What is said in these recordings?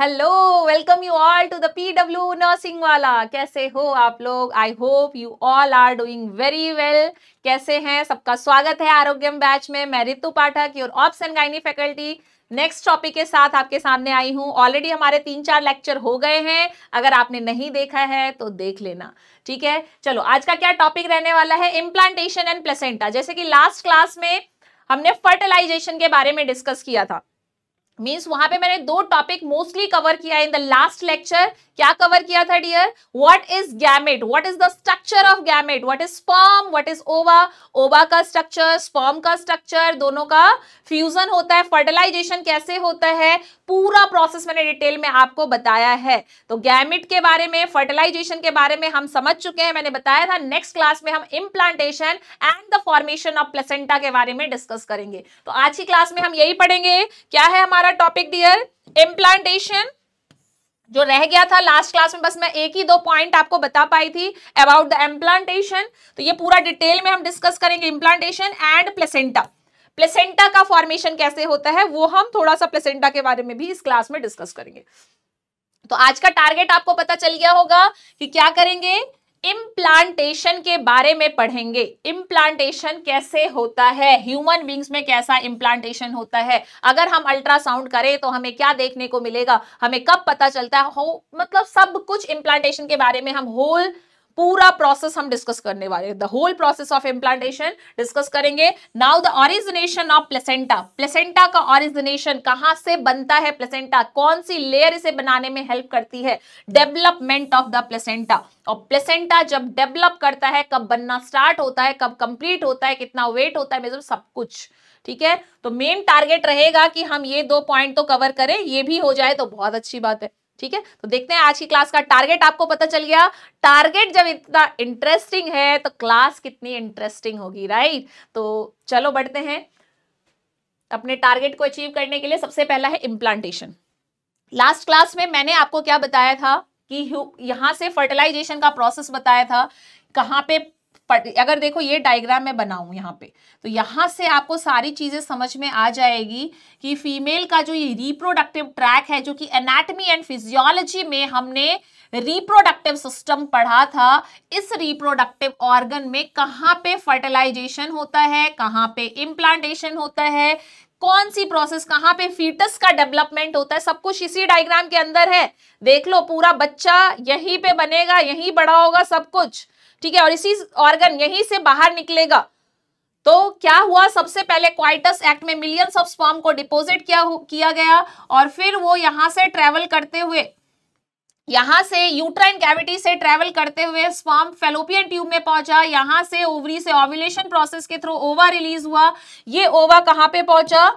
Hello welcome you all to the PW nursing वाला कैसे हो आप लोग I hope you all are doing very well कैसे हैं सबका स्वागत है आरोग्यम बैच में मैं Ritu Pathak your obs and gynae faculty next topic के साथ आपके सामने आई हूँ ऑलरेडी हमारे तीन चार लेक्चर हो गए हैं अगर आपने नहीं देखा है तो देख लेना ठीक है चलो आज का क्या टॉपिक रहने वाला है इम्प्लांटेशन एंड प्लेसेंटा जैसे कि लास्ट क्लास में हमने फर्टिलाइजेशन के बारे में डिस्कस किया था मीन्स वहां पे मैंने दो टॉपिक मोस्टली कवर किया इन द लास्ट लेक्चर क्या कवर किया था dear what is gamete what is the structure of gamete what is sperm what is ova ova का स्ट्रक्चर स्पॉम का स्ट्रक्चर दोनों का फ्यूजन होता है फर्टिलाइजेशन कैसे होता है पूरा प्रोसेस मैंने डिटेल में आपको बताया है तो गैमिट के बारे में फर्टिलाइजेशन के बारे में हम समझ चुके हैं मैंने बताया था नेक्स्ट क्लास में हम implantation and the formation of placenta के बारे में डिस्कस करेंगे तो आज की क्लास में हम यही पढ़ेंगे क्या है हमारा टॉपिक डियर इम्प्लांटेशन जो रह गया था लास्ट क्लास में बस मैं एक ही दो पॉइंट आपको बता पाई थी अबाउट द इम्प्लांटेशन तो ये पूरा डिटेल में हम डिस्कस करेंगे इम्प्लांटेशन एंड प्लेसेंटा प्लेसेंटा का फॉर्मेशन कैसे होता है वो हम थोड़ा सा प्लेसेंटा के बारे में भी इस क्लास में डिस्कस करेंगे तो आज का टारगेट आपको पता चल गया होगा कि क्या करेंगे इम्प्लांटेशन के बारे में पढ़ेंगे इम्प्लांटेशन कैसे होता है ह्यूमन बींग्स में कैसा इम्प्लांटेशन होता है अगर हम अल्ट्रासाउंड करें तो हमें क्या देखने को मिलेगा हमें कब पता चलता है हो मतलब सब कुछ इम्प्लांटेशन के बारे में हम होल पूरा प्रोसेस हम डिस्कस करने वाले the whole process of implantation discuss करेंगे now the origination of placenta placenta का ऑरिजिनेशन कहां से बनता है प्लेसेंटा कौन सी लेयर इसे बनाने में हेल्प करती है डेवलपमेंट ऑफ द प्लेसेंटा और प्लेसेंटा जब डेवलप करता है कब बनना स्टार्ट होता है कब कंप्लीट होता है कितना वेट होता है मेजर मतलब सब कुछ ठीक है तो मेन टारगेट रहेगा कि हम ये दो पॉइंट तो कवर करें ये भी हो जाए तो बहुत अच्छी बात है ठीक है तो देखते हैं आज की क्लास का टारगेट आपको पता चल गया टारगेट जब इतना इंटरेस्टिंग है तो क्लास कितनी इंटरेस्टिंग होगी राइट तो चलो बढ़ते हैं अपने टारगेट को अचीव करने के लिए सबसे पहला है इम्प्लांटेशन लास्ट क्लास में मैंने आपको क्या बताया था कि यहां से फर्टिलाइजेशन का प्रोसेस बताया था कहां पे अगर देखो ये डायग्राम मैं बनाऊँ यहाँ पे तो यहाँ से आपको सारी चीज़ें समझ में आ जाएगी कि फीमेल का जो ये रिप्रोडक्टिव ट्रैक है जो कि एनाटमी एंड फिजियोलॉजी में हमने रिप्रोडक्टिव सिस्टम पढ़ा था इस रिप्रोडक्टिव ऑर्गन में कहाँ पे फर्टिलाइजेशन होता है कहाँ पे इम्प्लांटेशन होता है कौन सी प्रोसेस कहाँ पे फीटस का डेवलपमेंट होता है सब कुछ इसी डायग्राम के अंदर है देख लो पूरा बच्चा यहीं पे बनेगा यहीं बड़ा होगा सब कुछ ठीक है और इसी ऑर्गन यहीं से बाहर निकलेगा तो क्या हुआ सबसे पहले क्वाइटस एक्ट में मिलियंस ऑफ स्पॉम को डिपोजिट किया किया गया और फिर वो यहां से ट्रेवल करते हुए यहां से यूट्राइन कैविटी से ट्रेवल करते हुए स्पॉम फेलोपियन ट्यूब में पहुंचा यहां से ओवरी से ऑविलेशन प्रोसेस के थ्रू ओवा रिलीज हुआ ये ओवा कहां पे पहुंचा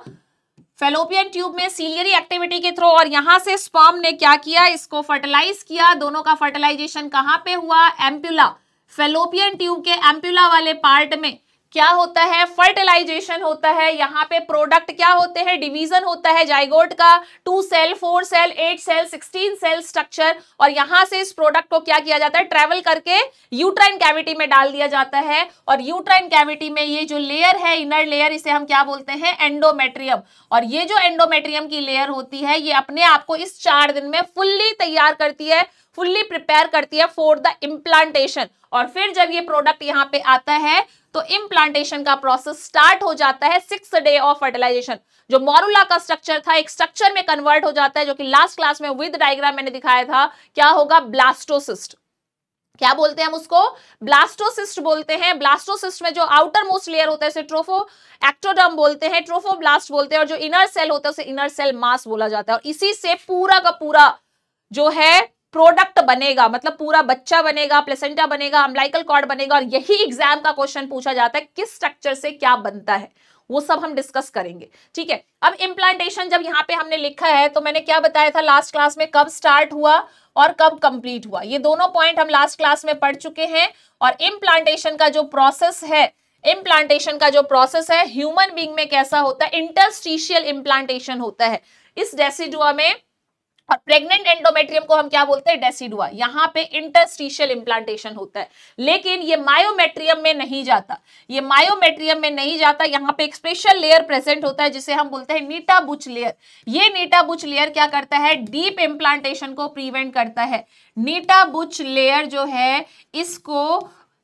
फेलोपियन ट्यूब में सीलियरी एक्टिविटी के थ्रू और यहां से स्पॉम ने क्या किया इसको फर्टिलाइज किया दोनों का फर्टिलाइजेशन कहाँ पे हुआ एम्प्यूला फेलोपियन ट्यूब के एम्प्यूला वाले पार्ट में क्या होता है फर्टिलाइजेशन होता है यहाँ पे प्रोडक्ट क्या होते हैं डिवीजन होता है जाइगोट का two cell four cell eight cell sixteen cell structure और यहां से इस प्रोडक्ट को क्या किया जाता है ट्रेवल करके यूट्राइन कैविटी में डाल दिया जाता है और यूट्राइन कैविटी में ये जो लेयर है इनर लेयर इसे हम क्या बोलते हैं एंडोमेट्रियम और ये जो एंडोमेट्रियम की लेयर होती है ये अपने आप को इस चार दिन में फुल्ली तैयार करती है फुल्ली प्रिपेयर करती है फॉर द इम्प्लांटेशन और फिर जब ये प्रोडक्ट यहाँ पे आता है तो इम्प्लांटेशन का प्रोसेस स्टार्ट हो जाता है सिक्स डे ऑफ फर्टिलाइजेशन जो मोरूला का स्ट्रक्चर था एक स्ट्रक्चर में कन्वर्ट हो जाता है जो कि लास्ट क्लास में विद डायग्राम मैंने दिखाया था क्या होगा ब्लास्टोसिस्ट क्या बोलते हैं हम उसको ब्लास्टोसिस्ट बोलते हैं ब्लास्टोसिस्ट में जो आउटर मोस्ट लेयर होता है उसे ट्रोफो एक्टोडम बोलते हैं ट्रोफो ब्लास्ट बोलते हैं और जो इनर सेल होता है उसे इनर सेल मास बोला जाता है और इसी से पूरा का पूरा जो है प्रोडक्ट बनेगा मतलब पूरा बच्चा बनेगा प्लेसेंटा बनेगा अम्लाइकल कॉर्ड बनेगा और यही एग्जाम का क्वेश्चन पूछा जाता है किस स्ट्रक्चर से क्या बनता है वो सब हम डिस्कस करेंगे ठीक है अब इम्प्लांटेशन जब यहाँ पे हमने लिखा है तो मैंने क्या बताया था लास्ट क्लास में कब स्टार्ट हुआ और कब कंप्लीट हुआ ये दोनों पॉइंट हम लास्ट क्लास में पढ़ चुके हैं और इम्प्लांटेशन का जो प्रोसेस है इम्प्लांटेशन का जो प्रोसेस है ह्यूमन बींग में कैसा होता है इंटरस्टिशियल इम्प्लांटेशन होता है इस डेसिडुआ में और प्रेग्नेंट एंडोमेट्रियम को हम क्या बोलते हैं डेसिडुआ यहाँ पे इंटरस्टिशियल इम्प्लांटेशन होता है लेकिन ये मायोमेट्रियम में नहीं जाता ये मायोमेट्रियम में नहीं जाता यहाँ पे एक स्पेशल लेयर प्रेजेंट होता है जिसे हम बोलते हैं नीटा बुच लेयर ये नीटा बुच लेयर क्या करता है डीप इम्प्लांटेशन को प्रिवेंट करता है नीटा बुच लेयर जो है इसको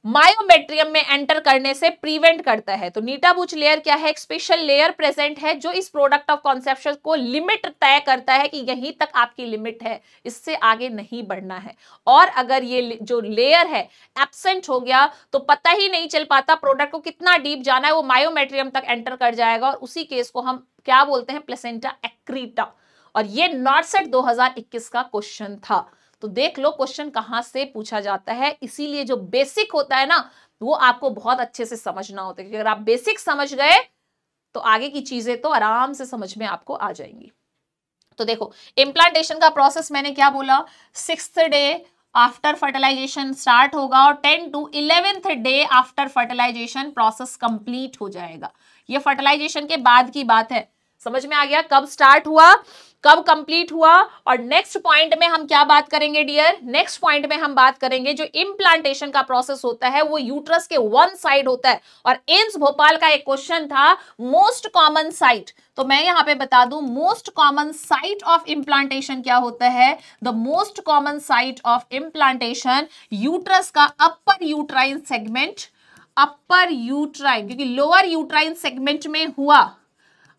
मायोमेट्रियम में एंटर करने से प्रिवेंट करता है तो नीटा बुच लेयर क्या है एक स्पेशल लेयर प्रेजेंट है जो इस प्रोडक्ट ऑफ कॉन्सेप्शन को लिमिट तय करता है कि यहीं तक आपकी लिमिट है इससे आगे नहीं बढ़ना है और अगर ये जो लेयर है एबसेंट हो गया तो पता ही नहीं चल पाता प्रोडक्ट को कितना डीप जाना है वो मायोमेट्रियम तक एंटर कर जाएगा और उसी केस को हम क्या बोलते हैं प्लेसेंटा एक्रीटा और ये नॉर्सेट दो का क्वेश्चन था तो देख लो क्वेश्चन कहाँ से पूछा जाता है इसीलिए जो बेसिक होता है ना वो आपको बहुत अच्छे से समझना होता है क्योंकि अगर आप बेसिक समझ गए तो आगे की चीजें तो आराम से समझ में आपको आ जाएंगी तो देखो इम्प्लांटेशन का प्रोसेस मैंने क्या बोला six day after fertilization start होगा और ten to eleventh day after fertilization process complete हो जाएगा ये फर्टिलाइजेशन के बाद की बात है समझ में आ गया कब स्टार्ट हुआ कब कंप्लीट हुआ और नेक्स्ट पॉइंट में हम क्या बात करेंगे डियर नेक्स्ट पॉइंट में हम बात करेंगे जो इम्प्लांटेशन का प्रोसेस होता है वो यूट्रस के वन साइड होता है और एम्स भोपाल का एक क्वेश्चन था मोस्ट कॉमन साइट तो मैं यहां पे बता दूं most common site of implantation क्या होता है the most common site of implantation uterus का upper uterine segment upper uterine क्योंकि लोअर यूट्राइन सेगमेंट में हुआ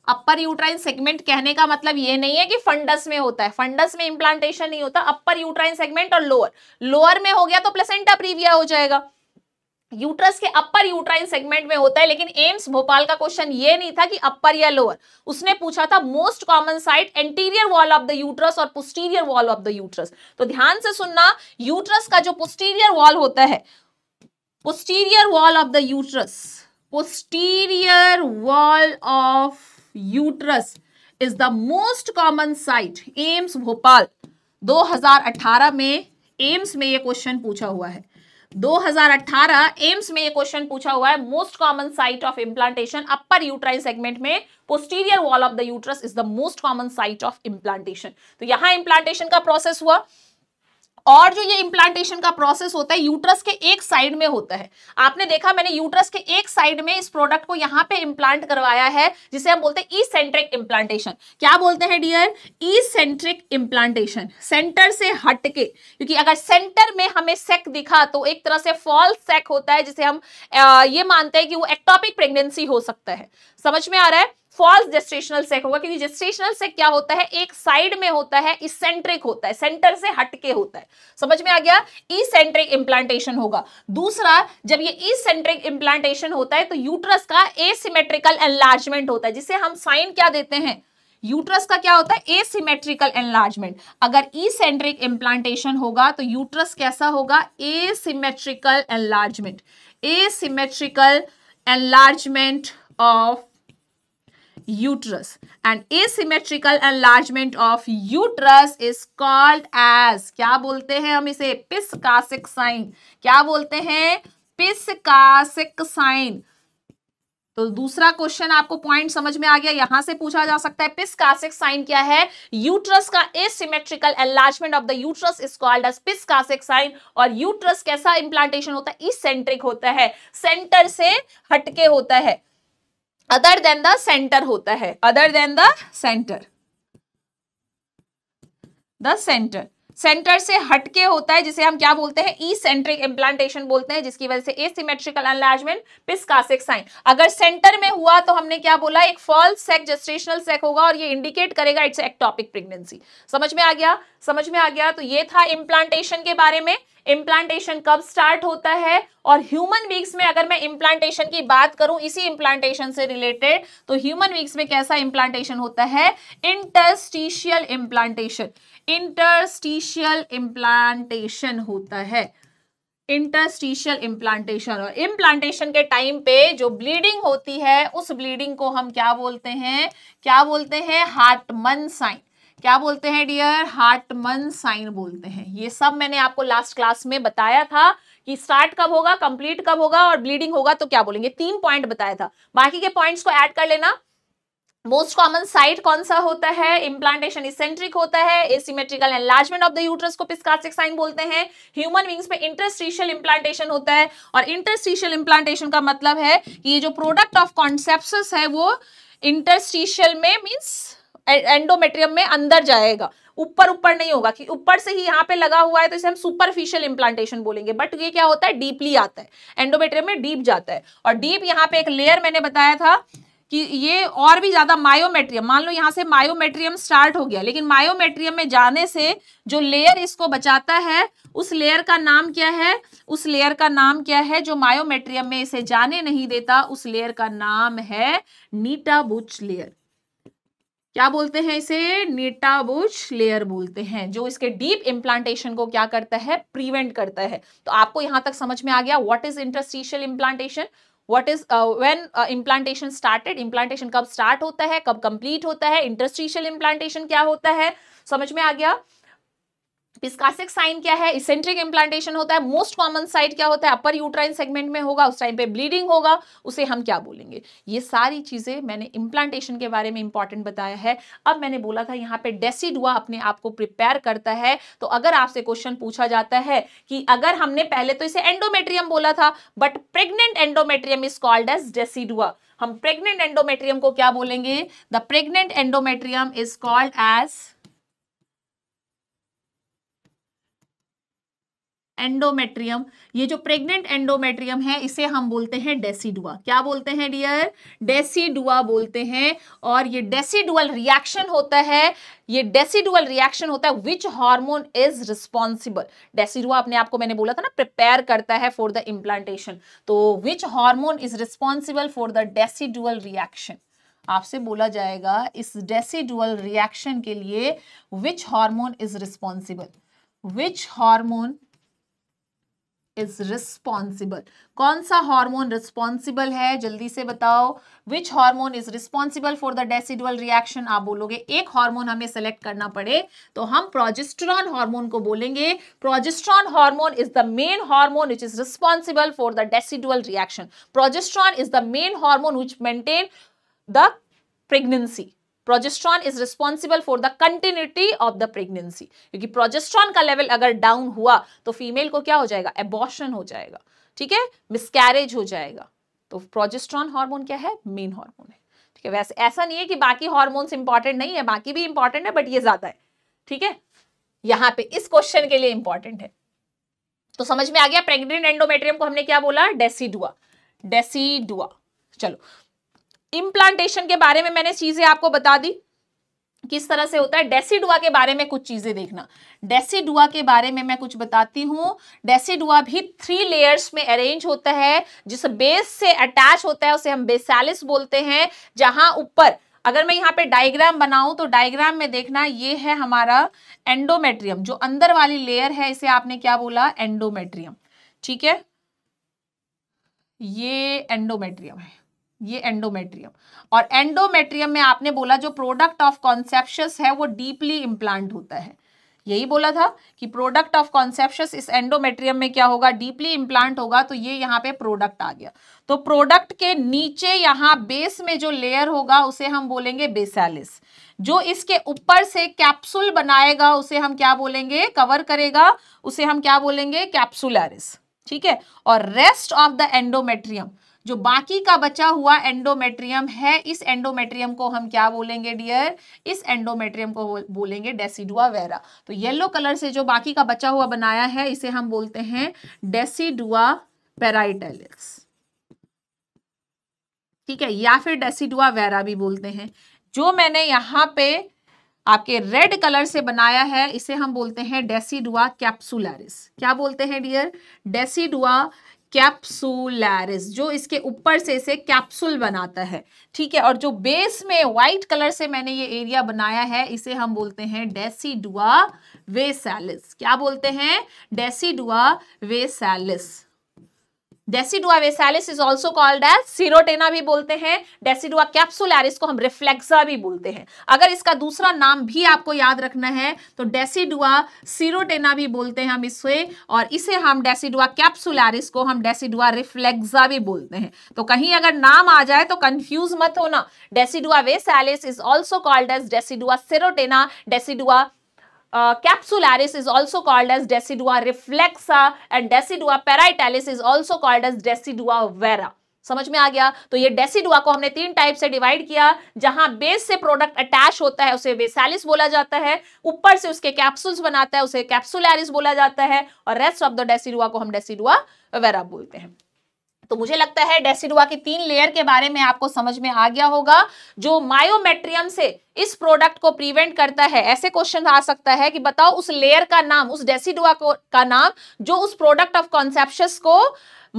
अपर यूट्राइन सेगमेंट कहने का मतलब ये नहीं है कि फंडस में होता है फंडस में इम्प्लांटेशन नहीं होता अपर यूट्राइन सेगमेंट और लोअर लोअर में हो गया तो प्लेसेंटा प्रीविया हो जाएगा यूट्रस के अपर यूट्राइन सेगमेंट में होता है लेकिन एम्स भोपाल का क्वेश्चन ये नहीं था कि अपर या लोअर उसने पूछा था most common site anterior wall of the uterus और posterior wall of the uterus तो ध्यान से सुनना यूट्रस का जो पुस्टीरियर वॉल होता है posterior wall of the uterus posterior wall of uterus is the most common site AIIMS Bhopal 2018 में एम्स में ये क्वेश्चन पूछा हुआ है 2018 एम्स में ये क्वेश्चन पूछा हुआ है most common site of implantation upper uterine segment में posterior wall of the uterus is the most common site of implantation तो यहां इम्प्लांटेशन का प्रोसेस हुआ और जो ये इम्प्लांटेशन का प्रोसेस होता है यूट्रस के एक साइड में होता है आपने देखा मैंने यूट्रस के एक साइड में इस प्रोडक्ट को यहाँ पे इम्प्लांट करवाया है जिसे हम बोलते हैं ई सेंट्रिक इम्प्लांटेशन क्या बोलते हैं dear eccentric implantation centre से हटके क्योंकि अगर सेंटर में हमें सेक दिखा तो एक तरह से फॉल्स सेक होता है जिसे हम ये मानते हैं कि वो एक्टॉपिक प्रेगनेंसी हो सकता है समझ में आ रहा है फॉल्स जेस्ट्रेशनल सेक होगा क्योंकि जेस्ट्रेशनल सेक क्या होता है एक साइड में होता है इसेंट्रिक होता है सेंटर से हटके होता है समझ में आ गया ईसेंट्रिक इम्प्लांटेशन होगा दूसरा जब ये ईसेंट्रिक इम्प्लांटेशन होता है तो यूट्रस का एसिमेट्रिकल एनलार्जमेंट होता है जिसे हम साइन क्या देते हैं यूट्रस का क्या होता है एसिमेट्रिकल एनलार्जमेंट अगर ईसेंट्रिक इम्प्लांटेशन होगा तो यूट्रस कैसा होगा asymmetrical enlargement asymmetrical enlargement of uterus and asymmetrical enlargement of uterus is called as क्या बोलते हैं हम इसे पिसकासिक साइन क्या बोलते हैं पिसकासिक साइन तो दूसरा क्वेश्चन आपको पॉइंट समझ में आ गया यहां से पूछा जा सकता है पिसकासिक साइन क्या है यूट्रस का asymmetrical enlargement of the uterus is called as Piskacek sign और यूट्रस कैसा इंप्लांटेशन होता है इसेंट्रिक होता है सेंटर से हटके होता है अदर देन द सेंटर होता है other than the centre the centre centre से हटके होता है जिसे हम क्या बोलते हैं ई सेंट्रिक इम्प्लांटेशन बोलते हैं जिसकी वजह से asymmetrical enlargement Piskacek sign अगर सेंटर में हुआ तो हमने क्या बोला एक फॉल्स सेक जस्ट्रेशनल सेक होगा और ये इंडिकेट करेगा इट्स एक्टॉपिक प्रेगनेंसी समझ में आ गया समझ में आ गया तो ये था इम्प्लांटेशन के बारे में इम्प्लांटेशन कब स्टार्ट होता है और ह्यूमन वीक्स में अगर मैं इम्प्लांटेशन की बात करूं इसी इम्प्लांटेशन से रिलेटेड तो ह्यूमन वीक्स में कैसा इम्प्लांटेशन होता है इंटरस्टिशियल इम्प्लांटेशन इंटरस्टिशियल इम्प्लांटेशन होता है इंटरस्टिशियल इम्प्लांटेशन और इम्प्लांटेशन के टाइम पे जो ब्लीडिंग होती है उस ब्लीडिंग को हम क्या बोलते हैं क्या बोलते हैं हार्टमन साइन क्या बोलते हैं डियर हार्टमन साइन बोलते हैं ये सब मैंने आपको लास्ट क्लास में बताया था कि स्टार्ट कब होगा कंप्लीट कब होगा और ब्लीडिंग होगा तो क्या बोलेंगे तीन पॉइंट बताया था बाकी के पॉइंट्स को ऐड कर लेना मोस्ट कॉमन साइट कौन सा होता है इम्प्लांटेशन इसेंट्रिक होता है asymmetrical enlargement of the uterus को पिस्कार्सिक साइन बोलते हैं ह्यूमन विंग्स में इंटरस्टिशियल इम्प्लांटेशन होता है और इंटरस्टिशियल इम्प्लांटेशन का मतलब है कि ये जो प्रोडक्ट ऑफ कॉन्सेप्ट है वो इंटरस्टिशियल में मीन्स एंडोमेट्रियम में अंदर जाएगा ऊपर ऊपर नहीं होगा कि ऊपर से ही यहाँ पे लगा हुआ है तो इसे हम सुपरफिशियल इम्प्लांटेशन बोलेंगे बट ये क्या होता है डीपली आता है एंडोमेट्रियम में डीप जाता है और डीप यहाँ पे एक लेयर मैंने बताया था कि ये और भी ज्यादा मायोमेट्रियम मान लो यहाँ से मायोमेट्रियम स्टार्ट हो गया लेकिन मायोमेट्रियम में जाने से जो लेयर इसको बचाता है उस लेयर का नाम क्या है उस लेयर का नाम क्या है जो मायोमेट्रियम में इसे जाने नहीं देता उस लेयर का नाम है नीटाबुच लेयर क्या बोलते हैं इसे नीटाबुच लेयर बोलते हैं जो इसके डीप इम्प्लांटेशन को क्या करता है प्रिवेंट करता है तो आपको यहां तक समझ में आ गया what is interstitial implantation what is when implantation started implantation कब स्टार्ट होता है कब कंप्लीट होता है इंटरस्टिशियल इम्प्लांटेशन क्या होता है समझ में आ गया पिस्कासिक साइन क्या है इसेंट्रिक इम्प्लांटेशन होता है मोस्ट कॉमन साइट क्या होता है अपर यूट्राइन सेगमेंट में होगा उस टाइम पे ब्लीडिंग होगा उसे हम क्या बोलेंगे ये सारी चीज़ें मैंने इम्प्लांटेशन के बारे में इंपॉर्टेंट बताया है अब मैंने बोला था यहाँ पे डेसिडुआ अपने आप को प्रिपेयर करता है तो अगर आपसे क्वेश्चन पूछा जाता है कि अगर हमने पहले तो इसे एंडोमेट्रियम बोला था but pregnant endometrium is called as decidua हम प्रेग्नेंट एंडोमेट्रियम को क्या बोलेंगे the pregnant endometrium is called as endometrium ये जो प्रेग्नेंट एंडोमेट्रियम है इसे हम बोलते हैं डेसीडुआ क्या बोलते हैं डियर डेसीडुआ बोलते हैं और ये डेसीडुअल रिएक्शन होता है ये डेसीडुअल रिएक्शन होता है which hormone is responsible decidua अपने आपको मैंने बोला था ना प्रिपेयर करता है फॉर द इम्प्लांटेशन तो which hormone is responsible for the decidual reaction आपसे बोला जाएगा इस डेसीडुअल रिएक्शन के लिए which hormone is responsible which hormone is responsible कौन सा हार्मोन रिस्पॉन्सिबल है जल्दी से बताओ which hormone is responsible for the decidual reaction आप बोलोगे एक हार्मोन हमें सेलेक्ट करना पड़े तो हम प्रोजेस्ट्रॉन हार्मोन को बोलेंगे progesterone hormone is the main hormone which is responsible for the decidual reaction progesterone is the main hormone which maintain the pregnancy progesterone is responsible for the continuity of the pregnancy क्योंकि progesterone का level अगर down हुआ तो female को क्या हो जाएगा abortion हो जाएगा ठीक है मिसकैरेज हो जाएगा तो प्रोजेस्ट्रॉन हार्मोन क्या है मेन हार्मोन है ठीक है वैसे ऐसा नहीं है कि बाकी हॉर्मोन्स इंपॉर्टेंट नहीं है बाकी भी इंपॉर्टेंट है बट ये ज्यादा है ठीक है यहाँ पे इस क्वेश्चन के लिए इंपॉर्टेंट है तो समझ में आ गया प्रेग्नेंट एंडोमेट्रियम को हमने क्या बोला डेसीडुआ डेसीडुआ चलो इम्प्लांटेशन के बारे में मैंने चीजें आपको बता दी किस तरह से होता है डेसिडुआ के बारे में कुछ चीजें देखना डेसिडुआ के बारे में मैं कुछ बताती हूँ डेसिडुआ भी थ्री लेयर्स में अरेंज होता है जिस बेस से अटैच होता है उसे हम बेसालिस बोलते हैं जहां ऊपर अगर मैं यहाँ पे डायग्राम बनाऊं तो डायग्राम में देखना ये है हमारा एंडोमेट्रियम जो अंदर वाली लेयर है इसे आपने क्या बोला एंडोमेट्रियम ठीक है ये एंडोमेट्रियम है ये एंडोमेट्रियम और एंडोमेट्रियम में आपने बोला जो प्रोडक्ट ऑफ कॉन्सेप्शस है वो डीपली इम्प्लांट होता है यही बोला था कि प्रोडक्ट ऑफ कॉन्सेप्शस इस एंडोमेट्रियम में क्या होगा डीपली इम्प्लांट होगा तो ये यहाँ पे प्रोडक्ट आ गया तो प्रोडक्ट के नीचे यहाँ बेस में जो लेयर होगा उसे हम बोलेंगे बेसालिस जो इसके ऊपर से कैप्सूल बनाएगा उसे हम क्या बोलेंगे कवर करेगा उसे हम क्या बोलेंगे कैप्सुलरिस ठीक है और रेस्ट ऑफ द एंडोमेट्रियम जो बाकी का बचा हुआ एंडोमेट्रियम है इस एंडोमेट्रियम को हम क्या बोलेंगे डियर इस एंडोमेट्रियम को बोलेंगे डेसिडुआ वेरा तो येलो कलर से जो बाकी का बचा हुआ बनाया है इसे हम बोलते हैं डेसिडुआ पेराइटेलिस ठीक है या फिर डेसिडुआ वेरा भी बोलते हैं जो मैंने यहां पे आपके रेड कलर से बनाया है इसे हम बोलते हैं डेसीडुआ कैप्सुलरिस क्या बोलते हैं डियर डेसीडुआ कैप्सुलरिस जो इसके ऊपर से इसे कैप्सूल बनाता है ठीक है और जो बेस में व्हाइट कलर से मैंने ये एरिया बनाया है इसे हम बोलते हैं डेसीडुआ वेसैलिस क्या बोलते हैं decidua basalis decidua basalis is also called as serotina भी बोलते हैं डेसिडुआ कैप्सुलरिस को हम रिफ्लेक्सा भी बोलते हैं अगर इसका दूसरा नाम भी आपको याद रखना है तो डेसिडुआ सीरोटेना भी बोलते हैं हम इसे और इसे हम डेसिडुआ कैप्सुलैरिस को हम डेसिडुआ रिफ्लेक्सा भी बोलते हैं तो कहीं अगर नाम आ जाए तो कंफ्यूज मत होना decidua basalis is also called as decidua serotina decidua capsularis is also called as decidua reflexa and decidua parietalis is also called as decidua vera समझ में आ गया तो ये डेसिडुआ को हमने तीन टाइप से डिवाइड किया जहां बेस से प्रोडक्ट अटैच होता है उसे बेसालिस बोला जाता है ऊपर से उसके कैप्सूल्स बनाता है उसे कैप्सुलैरिस बोला जाता है और रेस्ट ऑफ द डेसिडुआ को हम डेसिडुआ वेरा बोलते हैं तो मुझे लगता है डेसिडुआ की तीन लेयर के बारे में आपको समझ में आ गया होगा जो मायोमेट्रियम से इस प्रोडक्ट को प्रिवेंट करता है ऐसे क्वेश्चन आ सकता है कि बताओ उस लेयर का नाम उस डेसिडुआ का नाम जो उस प्रोडक्ट ऑफ कॉन्सेप्शन को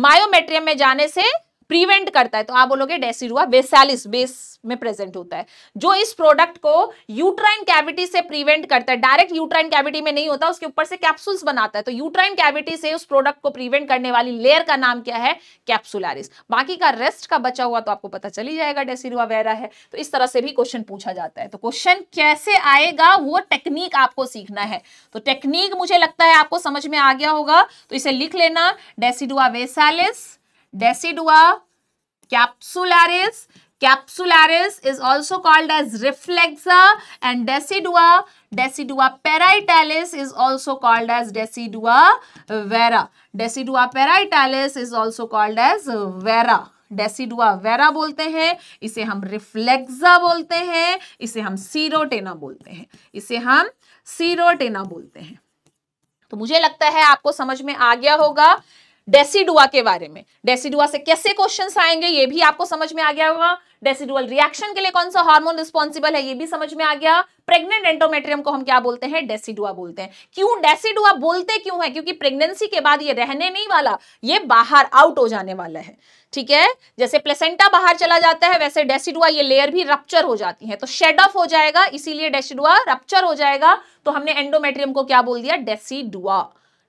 मायोमेट्रियम में जाने से प्रिवेंट करता है तो आप बोलोगे डेसिडुआ बेसालिस बेस में प्रेजेंट होता है जो इस प्रोडक्ट को यूट्राइन कैविटी से प्रिवेंट करता है डायरेक्ट यूट्राइन कैविटी में नहीं होता उसके ऊपर से कैप्सूल्स बनाता है तो यूट्राइन कैविटी से उस प्रोडक्ट को प्रिवेंट करने वाली लेयर का नाम क्या है कैप्सुलरिस बाकी का रेस्ट का बचा हुआ तो आपको पता चली जाएगा डेसिडुआ वेरा है तो इस तरह से भी क्वेश्चन पूछा जाता है तो क्वेश्चन कैसे आएगा वो टेक्निक आपको सीखना है तो टेक्निक मुझे लगता है आपको समझ में आ गया होगा तो इसे लिख लेना decidua basalis decidua capsularis capsularis is also called as reflexa and decidua decidua parietalis is also called as decidua vera decidua parietalis is also called as vera decidua vera बोलते हैं इसे हम रिफ्लेक्सा बोलते हैं इसे हम सीरोटेना बोलते हैं इसे हम सीरोटेना बोलते हैं तो मुझे लगता है आपको समझ में आ गया होगा डेसिडुआ के बारे में डेसिडुआ से कैसे क्वेश्चन आएंगे ये भी आपको समझ में आ गया होगा डेसिडुअल रिएक्शन के लिए कौन सा हार्मोन रिस्पॉन्सिबल है ये भी समझ में आ गया प्रेग्नेंट एंटोमेट्रियम को हम क्या बोलते हैं डेसिडुआ बोलते हैं क्यों डेसिडुआ बोलते क्यों है क्योंकि प्रेगनेंसी के बाद ये रहने नहीं वाला ये बाहर आउट हो जाने वाला है ठीक है जैसे प्लेसेंटा बाहर चला जाता है वैसे डेसिडुआ ये लेयर भी रप्चर हो जाती है तो शेड ऑफ हो जाएगा इसीलिए डेसिडुआ रप्चर हो जाएगा तो हमने एंडोमेट्रियम को क्या बोल दिया डेसिडुआ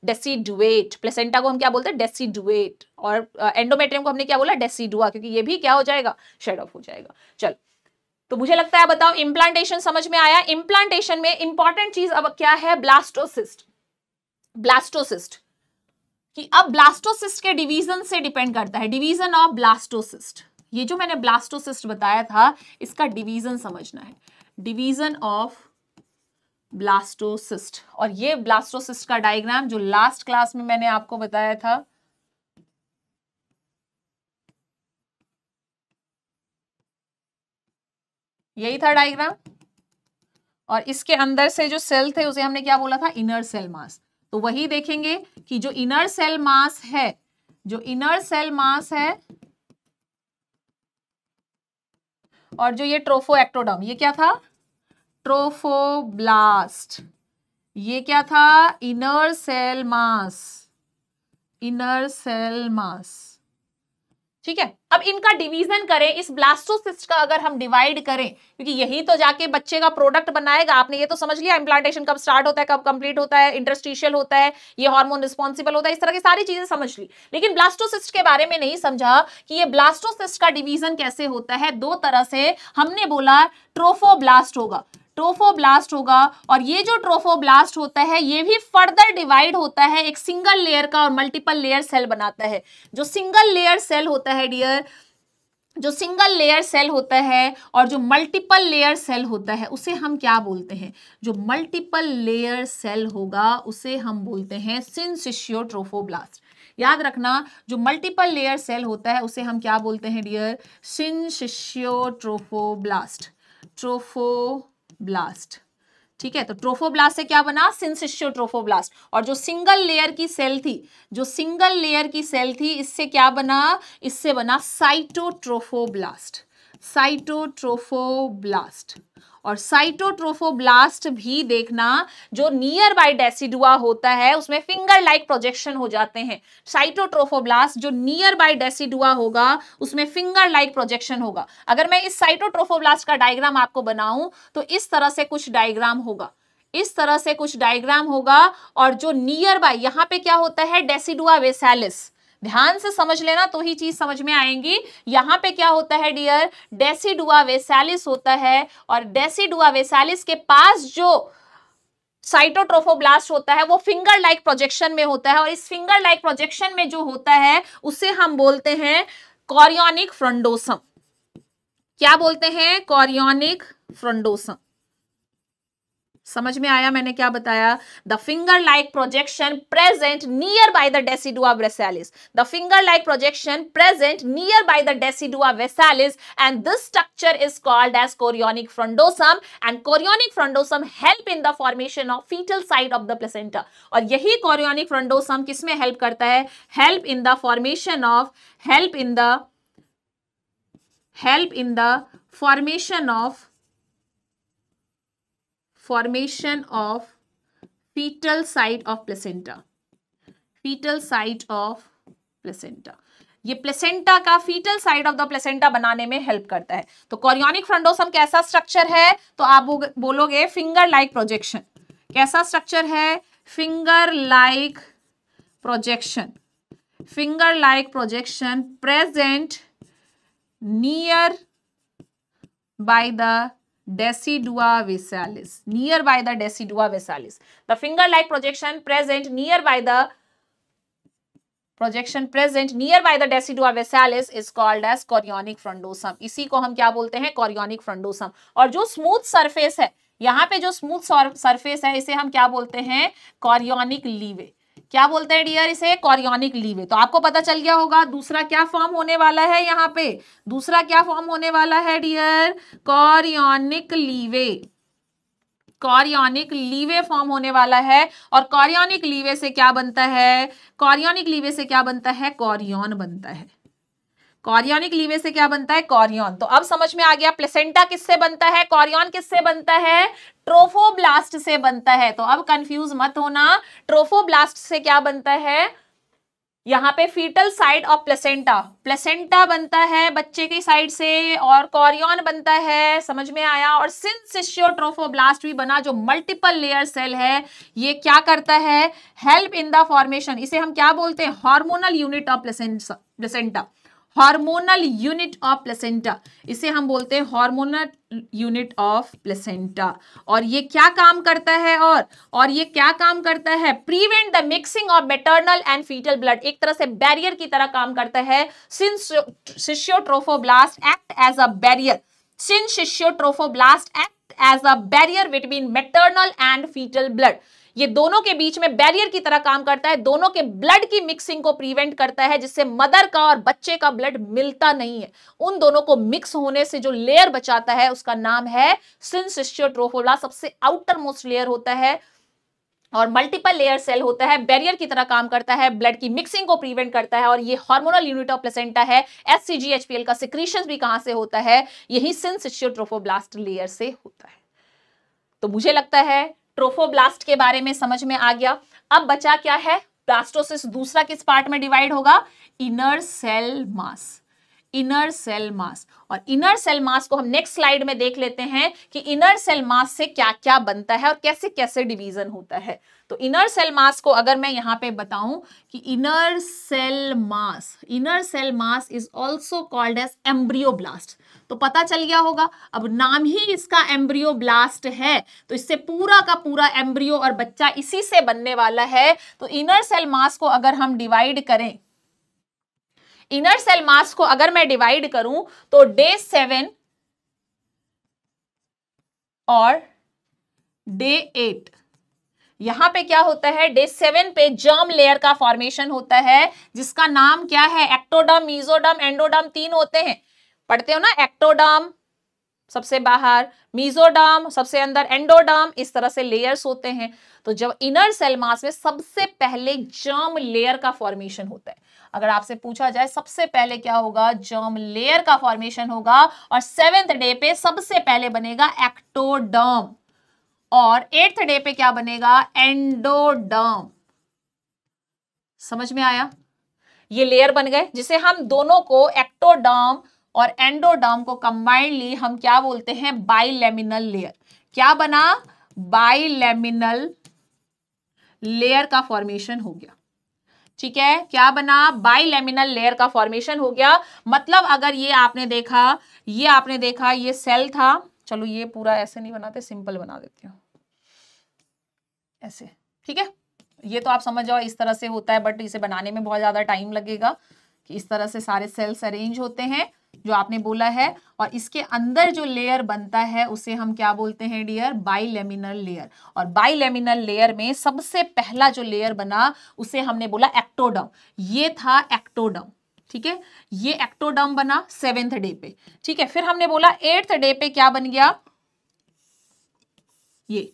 डेसीडुएट प्लेसेंटा को हम क्या बोलते हैं डेसीडुएट और एंडोमेट्रियम को हमने क्या बोला डेसीडुआ क्योंकि ये भी क्या हो जाएगा शेड ऑफ हो जाएगा चल तो मुझे लगता है बताओ इम्प्लांटेशन समझ में आया इम्प्लांटेशन में इंपॉर्टेंट चीज अब क्या है ब्लास्टोसिस्ट ब्लास्टोसिस्ट कि अब ब्लास्टोसिस्ट के डिवीजन से डिपेंड करता है डिवीजन ऑफ ब्लास्टोसिस्ट ये जो मैंने ब्लास्टोसिस्ट बताया था इसका डिवीजन समझना है डिवीजन ऑफ ब्लास्टोसिस्ट और ये ब्लास्टोसिस्ट का डायग्राम जो लास्ट क्लास में मैंने आपको बताया था यही था डायग्राम और इसके अंदर से जो सेल थे उसे हमने क्या बोला था इनर सेल मास तो वही देखेंगे कि जो इनर सेल मास है जो इनर सेल मास है और जो ये ट्रोफो एक्टोडम ये क्या था ट्रोफोब्लास्ट ये क्या था inner cell mass inner cell mass ठीक है अब इनका डिवीजन करें इस ब्लास्टोसिस्ट का अगर हम डिवाइड करें क्योंकि यही तो जाके बच्चे का प्रोडक्ट बनाएगा आपने ये तो समझ लिया इम्प्लांटेशन कब स्टार्ट होता है कब कंप्लीट होता है इंटरस्टिशियल होता है ये हार्मोन रिस्पॉन्सिबल होता है इस तरह की सारी चीजें समझ ली लेकिन ब्लास्टोसिस्ट के बारे में नहीं समझा कि ये ब्लास्टोसिस्ट का डिविजन कैसे होता है दो तरह से हमने बोला ट्रोफोब्लास्ट होगा ट्रोफोब्लास्ट होगा और ये जो ट्रोफोब्लास्ट होता है ये भी फर्दर डिवाइड होता है एक सिंगल लेयर का और मल्टीपल लेयर सेल बनाता है जो सिंगल लेयर सेल होता है डियर जो सिंगल लेयर सेल होता है और जो मल्टीपल लेयर सेल होता है उसे हम क्या बोलते हैं जो मल्टीपल लेयर सेल होगा उसे हम बोलते हैं सिंसिशियोट्रोफोब्लास्ट याद रखना जो मल्टीपल लेयर सेल होता है उसे हम क्या बोलते हैं डियर सिंसिशियोट्रोफोब्लास्ट ट्रोफो ब्लास्ट ठीक है तो ट्रोफोब्लास्ट से क्या बना सिंसिशियो ट्रोफोब्लास्ट और जो सिंगल लेयर की सेल थी जो सिंगल लेयर की सेल थी इससे क्या बना इससे बना साइटोट्रोफोब्लास्ट साइटोट्रोफोब्लास्ट और साइटोट्रोफोब्लास्ट भी देखना जो नियर बाय डेसिडुआ होता है उसमें फिंगर लाइक प्रोजेक्शन हो जाते हैं साइटोट्रोफोब्लास्ट जो नियर बाय डेसिडुआ होगा उसमें फिंगर लाइक प्रोजेक्शन होगा अगर मैं इस साइटोट्रोफोब्लास्ट का डायग्राम आपको बनाऊं तो इस तरह से कुछ डायग्राम होगा इस तरह से कुछ डायग्राम होगा और जो नियर बाय यहाँ पे क्या होता है डेसिडुआ वेसैलिस ध्यान से समझ लेना तो ही चीज समझ में आएंगी यहाँ पे क्या होता है डियर डेसीडुआ वेसैलिस होता है और डेसीडुआ वेसालिस के पास जो साइटोट्रोफोब्लास्ट होता है वो फिंगर लाइक प्रोजेक्शन में होता है और इस फिंगर लाइक प्रोजेक्शन में जो होता है उसे हम बोलते हैं कॉरियोनिक फ्रंडोसम क्या बोलते हैं कॉरियोनिक फ्रंडोसम समझ में आया मैंने क्या बताया the finger like projection present near by the decidua basalis the finger like projection present near by the decidua basalis and this structure is called as chorionic frondosum and chorionic frondosum help in the formation of fetal side of the placenta और यही chorionic frondosum किसमें help करता है help in the formation of help in the help in the formation of formation of fetal site of placenta fetal site of placenta ये placenta का fetal side of the placenta बनाने में help करता है तो chorionic frondosum कैसा structure है तो आप बोलोगे फिंगर लाइक प्रोजेक्शन कैसा स्ट्रक्चर है finger like projection finger like projection present near by the decidua vessalis near by the decidua vessalis the finger like projection present near by the projection present near by the decidua basalis is called as chorionic frondosum इसी को हम क्या बोलते हैं chorionic frondosum और जो smooth surface है यहाँ पे जो स्मूथ सरफेस है इसे हम क्या बोलते हैं कॉरियोनिक लीवे क्या बोलते हैं डियर इसे कॉरियोनिक लीवे तो आपको पता चल गया होगा दूसरा क्या फॉर्म होने वाला है यहाँ पे दूसरा क्या फॉर्म होने वाला है dear chorionic laeve chorionic laeve form होने वाला है और कॉरियोनिक लीवे से क्या बनता है कॉरियोनिक लीवे से क्या बनता है कॉरियन बनता है कॉरियोनिक लीवे से क्या बनता है कॉरियन तो अब समझ में आ गया प्लेसेंटा किससे बनता है कॉरियन किससे बनता है ट्रोफोब्लास्ट से बनता है तो अब कंफ्यूज मत होना ट्रोफोब्लास्ट से क्या बनता है यहाँ पे fetal side of placenta placenta बनता है बच्चे की साइड से और कॉरियन बनता है समझ में आया और सिंसिशियोट्रोफोब्लास्ट भी बना जो मल्टीपल लेयर सेल है ये क्या करता है हेल्प इन द फॉर्मेशन इसे हम क्या बोलते हैं hormonal unit of placenta hormonal unit of placenta इसे हम बोलते हैं हार्मोनल यूनिट ऑफ प्लेसेंटा और ये क्या काम करता है और और ये क्या काम करता है prevent the mixing of maternal and fetal blood एक तरह से बैरियर की तरह काम करता है since syncytiotrophoblast act as a barrier since syncytiotrophoblast act as a barrier between maternal and fetal blood ये दोनों के बीच में बैरियर की तरह काम करता है दोनों के ब्लड की मिक्सिंग को प्रिवेंट करता है जिससे मदर का और बच्चे का ब्लड मिलता नहीं है उन दोनों को मिक्स होने से जो लेयर बचाता है उसका नाम है सिंसिस्टियोट्रोफोला सबसे आउटर मोस्ट लेयर होता है और मल्टीपल लेयर सेल होता है बैरियर की तरह काम करता है ब्लड की मिक्सिंग को प्रिवेंट करता है और ये हार्मोनल यूनिट ऑफ प्लेसेंटा है एस का सिक्रीशन भी कहां से होता है यही सिंसिस्टियोट्रोफोब्लास्ट लेयर से होता है तो मुझे लगता है ट्रोफोब्लास्ट के बारे में समझ में आ गया अब बचा क्या है ब्लास्टोसिस दूसरा किस पार्ट में डिवाइड होगा inner cell mass inner cell mass और इनर सेल मास को हम नेक्स्ट स्लाइड में देख लेते हैं कि इनर सेल मास से क्या क्या बनता है और कैसे कैसे डिवीजन होता है तो इनर सेल मास को अगर मैं यहां पे बताऊं कि inner cell mass inner cell mass is also called as blast तो पता चल गया होगा अब नाम ही इसका एम्ब्रियो ब्लास्ट है तो इससे पूरा का पूरा एम्ब्रियो और बच्चा इसी से बनने वाला है तो इनर सेल मास को अगर हम डिवाइड करें इनर सेल मास को अगर मैं डिवाइड करूं तो डे सेवन और डे एट यहाँ पे क्या होता है डे सेवन पे जर्म लेयर का फॉर्मेशन होता है जिसका नाम क्या है एक्टोडम मीजोडम एंडोडम तीन होते हैं पढ़ते हो ना एक्टोडम सबसे बाहर मीजोडम सबसे अंदर एंडोडम इस तरह से लेयर्स होते हैं तो जब इनर सेल मास में सबसे पहले जर्म लेयर का फॉर्मेशन होता है अगर आपसे पूछा जाए सबसे पहले क्या होगा जर्म लेयर का फॉर्मेशन होगा और सेवेंथ डे पे सबसे पहले बनेगा एक्टोडम और एट्थ डे पे क्या बनेगा एंडोडर्म समझ में आया ये लेयर बन गए जिसे हम दोनों को एक्टोडर्म और एंडोडर्म को कंबाइंडली हम क्या बोलते हैं बाइलेमिनल लेयर क्या बना बाइलेमिनल लेयर का फॉर्मेशन हो गया ठीक है क्या बना बाइलेमिनल लेयर का फॉर्मेशन हो गया मतलब अगर ये आपने देखा ये आपने देखा ये सेल था चलो ये पूरा ऐसे नहीं बनाते सिंपल बना देते हूँ ऐसे ठीक है ये तो आप समझ जाओ इस तरह से होता है बट इसे बनाने में बहुत ज़्यादा टाइम लगेगा कि इस तरह से सारे सेल्स अरेंज होते हैं जो आपने बोला है और इसके अंदर जो लेयर बनता है उसे हम क्या बोलते हैं डियर बाइलेमिनल लेयर और बाइलेमिनल लेयर में सबसे पहला जो लेयर बना उसे हमने बोला एक्टोडम ये था एक्टोडम ठीक है ये एक्टोडम बना सेवेंथ डे पे ठीक है फिर हमने बोला एट्थ डे पे क्या बन गया ये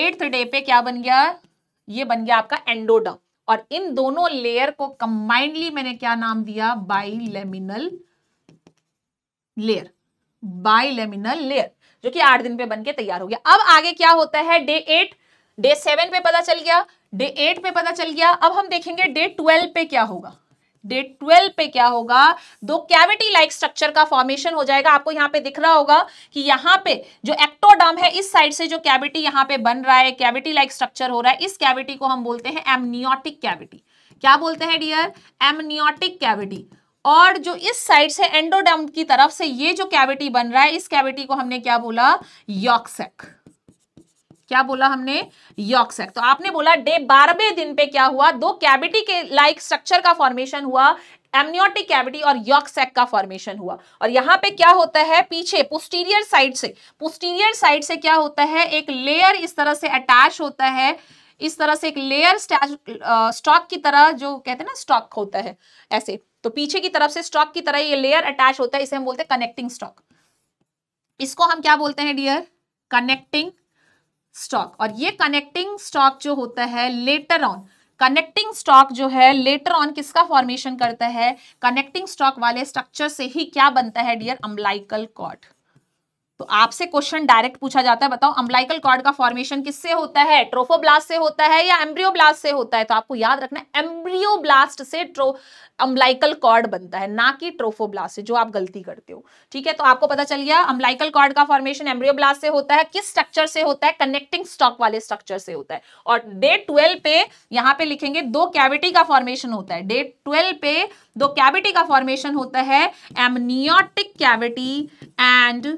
एट्थ डे पे क्या बन गया ये बन गया आपका एंडोडम और इन दोनों लेयर को कंबाइंडली मैंने क्या नाम दिया बाइलेमिनल लेयर बाइलेमिनल लेयर जो कि आठ दिन पे बन के तैयार हो गया अब आगे क्या होता है डे एट डे सेवन पे पता चल गया डे एट पे पता चल गया अब हम देखेंगे डे ट्वेल्व पे क्या होगा डे ट्वेल्व पे क्या होगा दो कैविटी लाइक स्ट्रक्चर का फॉर्मेशन हो जाएगा आपको यहाँ पे दिख रहा होगा कि यहाँ पे जो एक्टोडम है इस साइड से जो कैविटी यहाँ पे बन रहा है कैविटी लाइक स्ट्रक्चर हो रहा है इस कैविटी को हम बोलते हैं एमनियोटिक कैविटी क्या बोलते हैं डियर एमनियोटिक कैविटी और जो इस साइड से एंडोडम की तरफ से ये जो कैविटी बन रहा है इस कैविटी को हमने क्या बोला यॉक्सेक क्या बोला हमने सैक तो आपने बोला डे बारहवें दिन पे क्या हुआ दो कैविटी के लाइक स्ट्रक्चर का फॉर्मेशन हुआ एमनियोटिक कैविटी और यॉक सैक का फॉर्मेशन हुआ और यहाँ पे क्या होता है पीछे पुस्टीरियर साइड से पुस्टीरियर साइड से क्या होता है एक लेयर इस तरह से अटैच होता है इस तरह से एक लेयर स्टॉक की तरह जो कहते हैं ना स्टॉक होता है ऐसे तो पीछे की तरफ से स्टॉक की तरह ये लेयर अटैच होता है इसे हम बोलते हैं कनेक्टिंग स्टॉक इसको हम क्या बोलते हैं डियर कनेक्टिंग स्टॉक और ये कनेक्टिंग स्टॉक जो होता है लेटर ऑन कनेक्टिंग स्टॉक जो है लेटर ऑन किसका फॉर्मेशन करता है कनेक्टिंग स्टॉक वाले स्ट्रक्चर से ही क्या बनता है डियर अम्बलाइकल कॉट तो आपसे क्वेश्चन डायरेक्ट पूछा जाता है बताओ अम्बलाइकल कॉर्ड का फॉर्मेशन किससे होता है ट्रोफोब्लास्ट से होता है या एम्ब्रियोब्लास्ट से होता है तो आपको याद रखना है एम्ब्रियोब्लास्ट से ट्रो अम्बलाइकल कॉर्ड बनता है ना कि ट्रोफोब्लास्ट से जो आप गलती करते हो ठीक है तो आपको पता चल गया अम्बलाइकल कॉर्ड का फॉर्मेशन एम्ब्रियोब्लास्ट से होता है किस स्ट्रक्चर से होता है कनेक्टिंग स्टॉक वाले स्ट्रक्चर से होता है और डे ट्वेल्व पे यहाँ पे लिखेंगे दो कैविटी का फॉर्मेशन होता है डे ट्वेल्व पे दो कैविटी का फॉर्मेशन होता है amniotic cavity and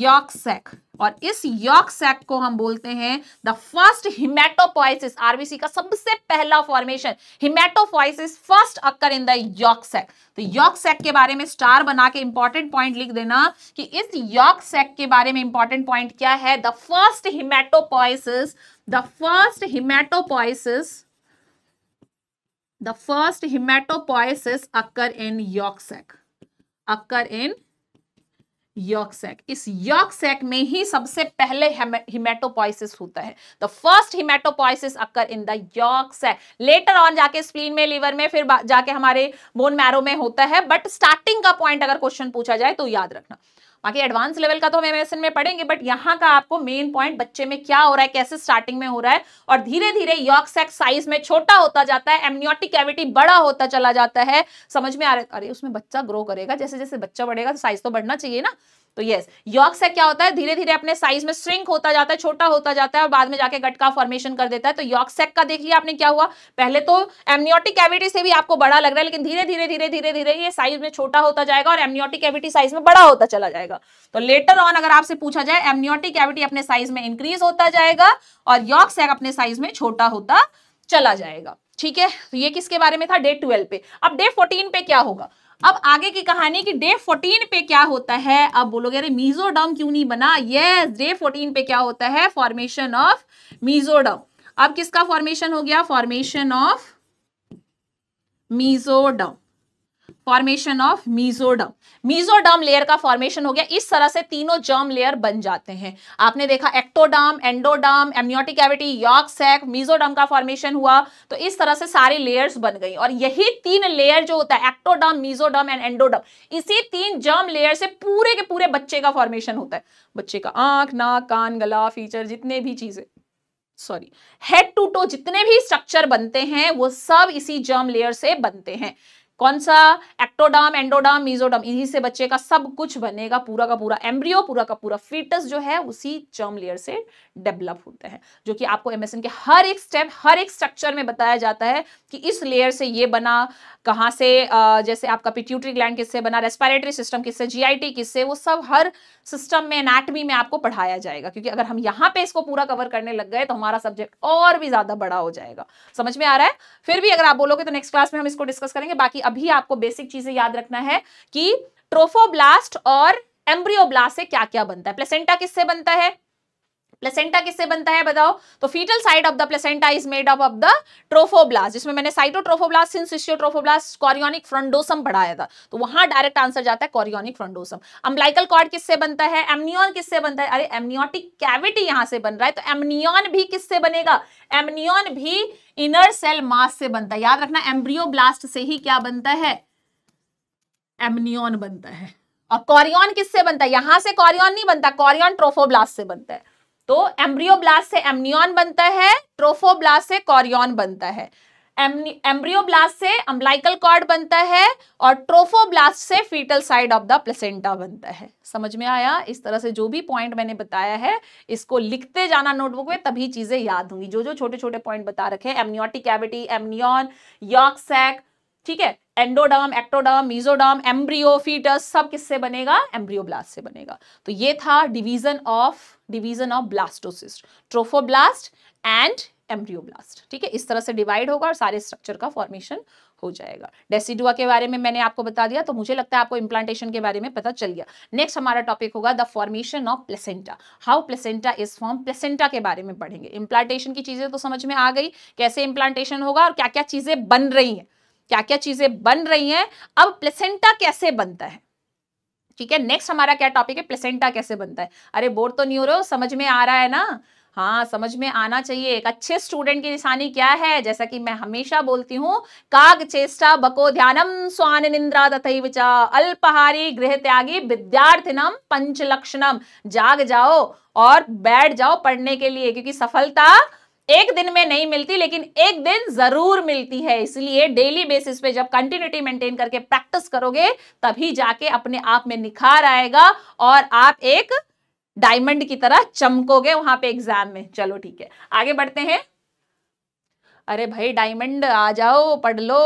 yolk sac और इस यॉक सैक को हम बोलते हैं द फर्स्ट हिमेटोपोइसिस आरबीसी का सबसे पहला formation hematopoiesis first occur in the yolk sac तो यॉक सैक के बारे में स्टार बना के इंपॉर्टेंट पॉइंट लिख देना कि इस यॉक सैक के बारे में इंपॉर्टेंट पॉइंट क्या है the first hematopoiesis the first hematopoiesis the first hematopoiesis occur in yolk sac occur in yolk sac इस यॉक सैक में ही सबसे पहले हिमेटोपोइसिस होता है the first hematopoiesis occur in the yolk sac later on जाके स्प्लीन में liver में फिर जाके हमारे बोन मैरो में होता है बट स्टार्टिंग का पॉइंट अगर क्वेश्चन पूछा जाए तो याद रखना बाकी एडवांस लेवल का तो हम एमएसएन में पढ़ेंगे बट यहाँ का आपको मेन पॉइंट बच्चे में क्या हो रहा है कैसे स्टार्टिंग में हो रहा है और धीरे धीरे यॉक सेक्स साइज में छोटा होता जाता है एमनियोटिक कैविटी बड़ा होता चला जाता है समझ में आ रहा है अरे उसमें बच्चा ग्रो करेगा जैसे जैसे बच्चा बढ़ेगा तो साइज तो बढ़ना चाहिए ना तो यस यॉक से क्या होता है धीरे धीरे अपने साइज में श्रिंक होता जाता है छोटा होता जाता है और बाद में जाके गट का फॉर्मेशन कर देता है तो यॉक सेक का देख लिया आपने क्या हुआ पहले तो एमनियोटिक कैविटी से भी आपको बड़ा लग रहा है लेकिन धीरे धीरे धीरे धीरे धीरे ये साइज में छोटा होता जाएगा और एमनियोटिक कैविटी साइज में बड़ा होता चला जाएगा तो लेटर ऑन अगर आपसे पूछा जाए एमनियोटिक कैविटी अपने साइज में इंक्रीज होता जाएगा और यॉक सेक अपने साइज में छोटा होता चला जाएगा ठीक है तो ये किसके बारे में था डे ट्वेल्व पे अब डे फोर्टीन पे क्या होगा अब आगे की कहानी कि डे 14 पे क्या होता है अब बोलोगे अरे मीजोडम क्यों नहीं बना यस डे 14 पे क्या होता है फॉर्मेशन ऑफ मीजोडम अब किसका फॉर्मेशन हो गया formation of mesoderm formation of mesoderm mesoderm layer का फॉर्मेशन हो गया इस तरह से तीनों जर्म लेयर बन जाते हैं आपने देखा ectoderm endoderm amniotic cavity yolk sac mesoderm का फॉर्मेशन हुआ तो इस तरह से सारी लेयर्स बन गई और यही तीन लेयर जो होता है एक्टोडम मीजोडम एंड एंडोडम इसी तीन जर्म लेयर से पूरे के पूरे बच्चे का फॉर्मेशन होता है बच्चे का आंख नाक कान गला फीचर जितने भी चीजें सॉरी हेड टू टो जितने भी स्ट्रक्चर बनते हैं वो सब इसी जर्म लेयर से बनते हैं कौन सा एक्टोडाम एंडोडाम मीजोडाम इन्हीं से बच्चे का सब कुछ बनेगा पूरा का पूरा एम्ब्रियो पूरा का पूरा फीटस जो है उसी चर्म लेयर से डेवलप होते हैं जो कि आपको एमएसएन के हर एक स्टेप हर एक स्ट्रक्चर में बताया जाता है कि इस लेयर से ये बना कहाँ से जैसे आपका पिट्यूटरी ग्लैंड किससे बना रेस्पायरेटरी सिस्टम किससे जी किससे वो सब हर सिस्टम में एनाटमी में आपको पढ़ाया जाएगा क्योंकि अगर हम यहाँ पे इसको पूरा कवर करने लग गए तो हमारा सब्जेक्ट और भी ज्यादा बड़ा हो जाएगा समझ में आ रहा है फिर भी अगर आप बोलोगे तो नेक्स्ट क्लास में हम इसको डिस्कस करेंगे बाकी अभी आपको बेसिक चीजें याद रखना है कि ट्रोफोब्लास्ट और एम्ब्रियोब्लास्ट से क्या क्या बनता है प्लेसेंटा किससे बनता है प्लेसेंटा किससे बनता है बताओ तो fetal side of the placenta is made up of the trophoblast जिसमें मैंने cytotrophoblast since syncytiotrophoblast chorionic frondosum पढ़ाया था तो वहां डायरेक्ट आंसर जाता है कॉरियोनिक फ्रंडोसम अम्बलाइकल कॉर्ड किससे बनता है एमनियन किससे बनता है अरे एमनियोटिक कैविटी यहां से बन रहा है तो एमनियन भी किससे बनेगा एमनियन भी इनर सेल मास से बनता है याद रखना एम्ब्रियोब्लास्ट से ही क्या बनता है एमनियन बनता है और कॉरियन किससे बनता है यहां से कॉरियन नहीं बनता कॉरियन ट्रोफोब्लास्ट से बनता है तो एम्ब्रियोब्लास्ट से एमनियॉन बनता है ट्रोफोब्लास्ट से कॉरियन बनता है एम्ब्रियोब्लास्ट से अम्बलाइकल कॉर्ड बनता है और ट्रोफोब्लास्ट से fetal side of the placenta बनता है समझ में आया इस तरह से जो भी पॉइंट मैंने बताया है इसको लिखते जाना नोटबुक में तभी चीजें याद होंगी जो जो छोटे छोटे पॉइंट बता रखे हैं एमनियोटिक कैविटी एमनियॉन यॉक ठीक है endoderm ectoderm mesoderm embryo fetus सब किससे बनेगा एम्ब्रियोब्लास्ट से बनेगा तो ये था division of division of blastocyst trophoblast and embryoblast ठीक है इस तरह से डिवाइड होगा और सारे स्ट्रक्चर का फॉर्मेशन हो जाएगा डेसिडुआ के बारे में मैंने आपको बता दिया तो मुझे लगता है आपको इम्प्लांटेशन के बारे में पता चल गया नेक्स्ट हमारा टॉपिक होगा the formation of placenta how placenta is form placenta के बारे में पढ़ेंगे इम्प्लांटेशन की चीज़ें तो समझ में आ गई कैसे इम्प्लांटेशन होगा और क्या क्या चीज़ें बन रही हैं क्या क्या चीजें बन रही हैं अब प्लेसेंटा कैसे बनता है ठीक है नेक्स्ट हमारा क्या टॉपिक है प्लेसेंटा कैसे बनता है अरे बोर तो नहीं हो रहे हो समझ में आ रहा है ना हाँ समझ में आना चाहिए एक अच्छे स्टूडेंट की निशानी क्या है जैसा कि मैं हमेशा बोलती हूँ काग चेष्टा बको ध्यानम स्वान निंद्रा तथई विचा अल्पहारी गृह त्यागी विद्यार्थिनम पंचलक्षणम जाग जाओ और बैठ जाओ पढ़ने के लिए क्योंकि सफलता एक दिन में नहीं मिलती लेकिन एक दिन जरूर मिलती है इसलिए डेली बेसिस पे जब कंटिन्यूटी मेंटेन करके प्रैक्टिस करोगे तभी जाके अपने आप में निखार आएगा और आप एक डायमंड की तरह चमकोगे वहां पे एग्जाम में चलो ठीक है आगे बढ़ते हैं अरे भाई डायमंड आ जाओ पढ़ लो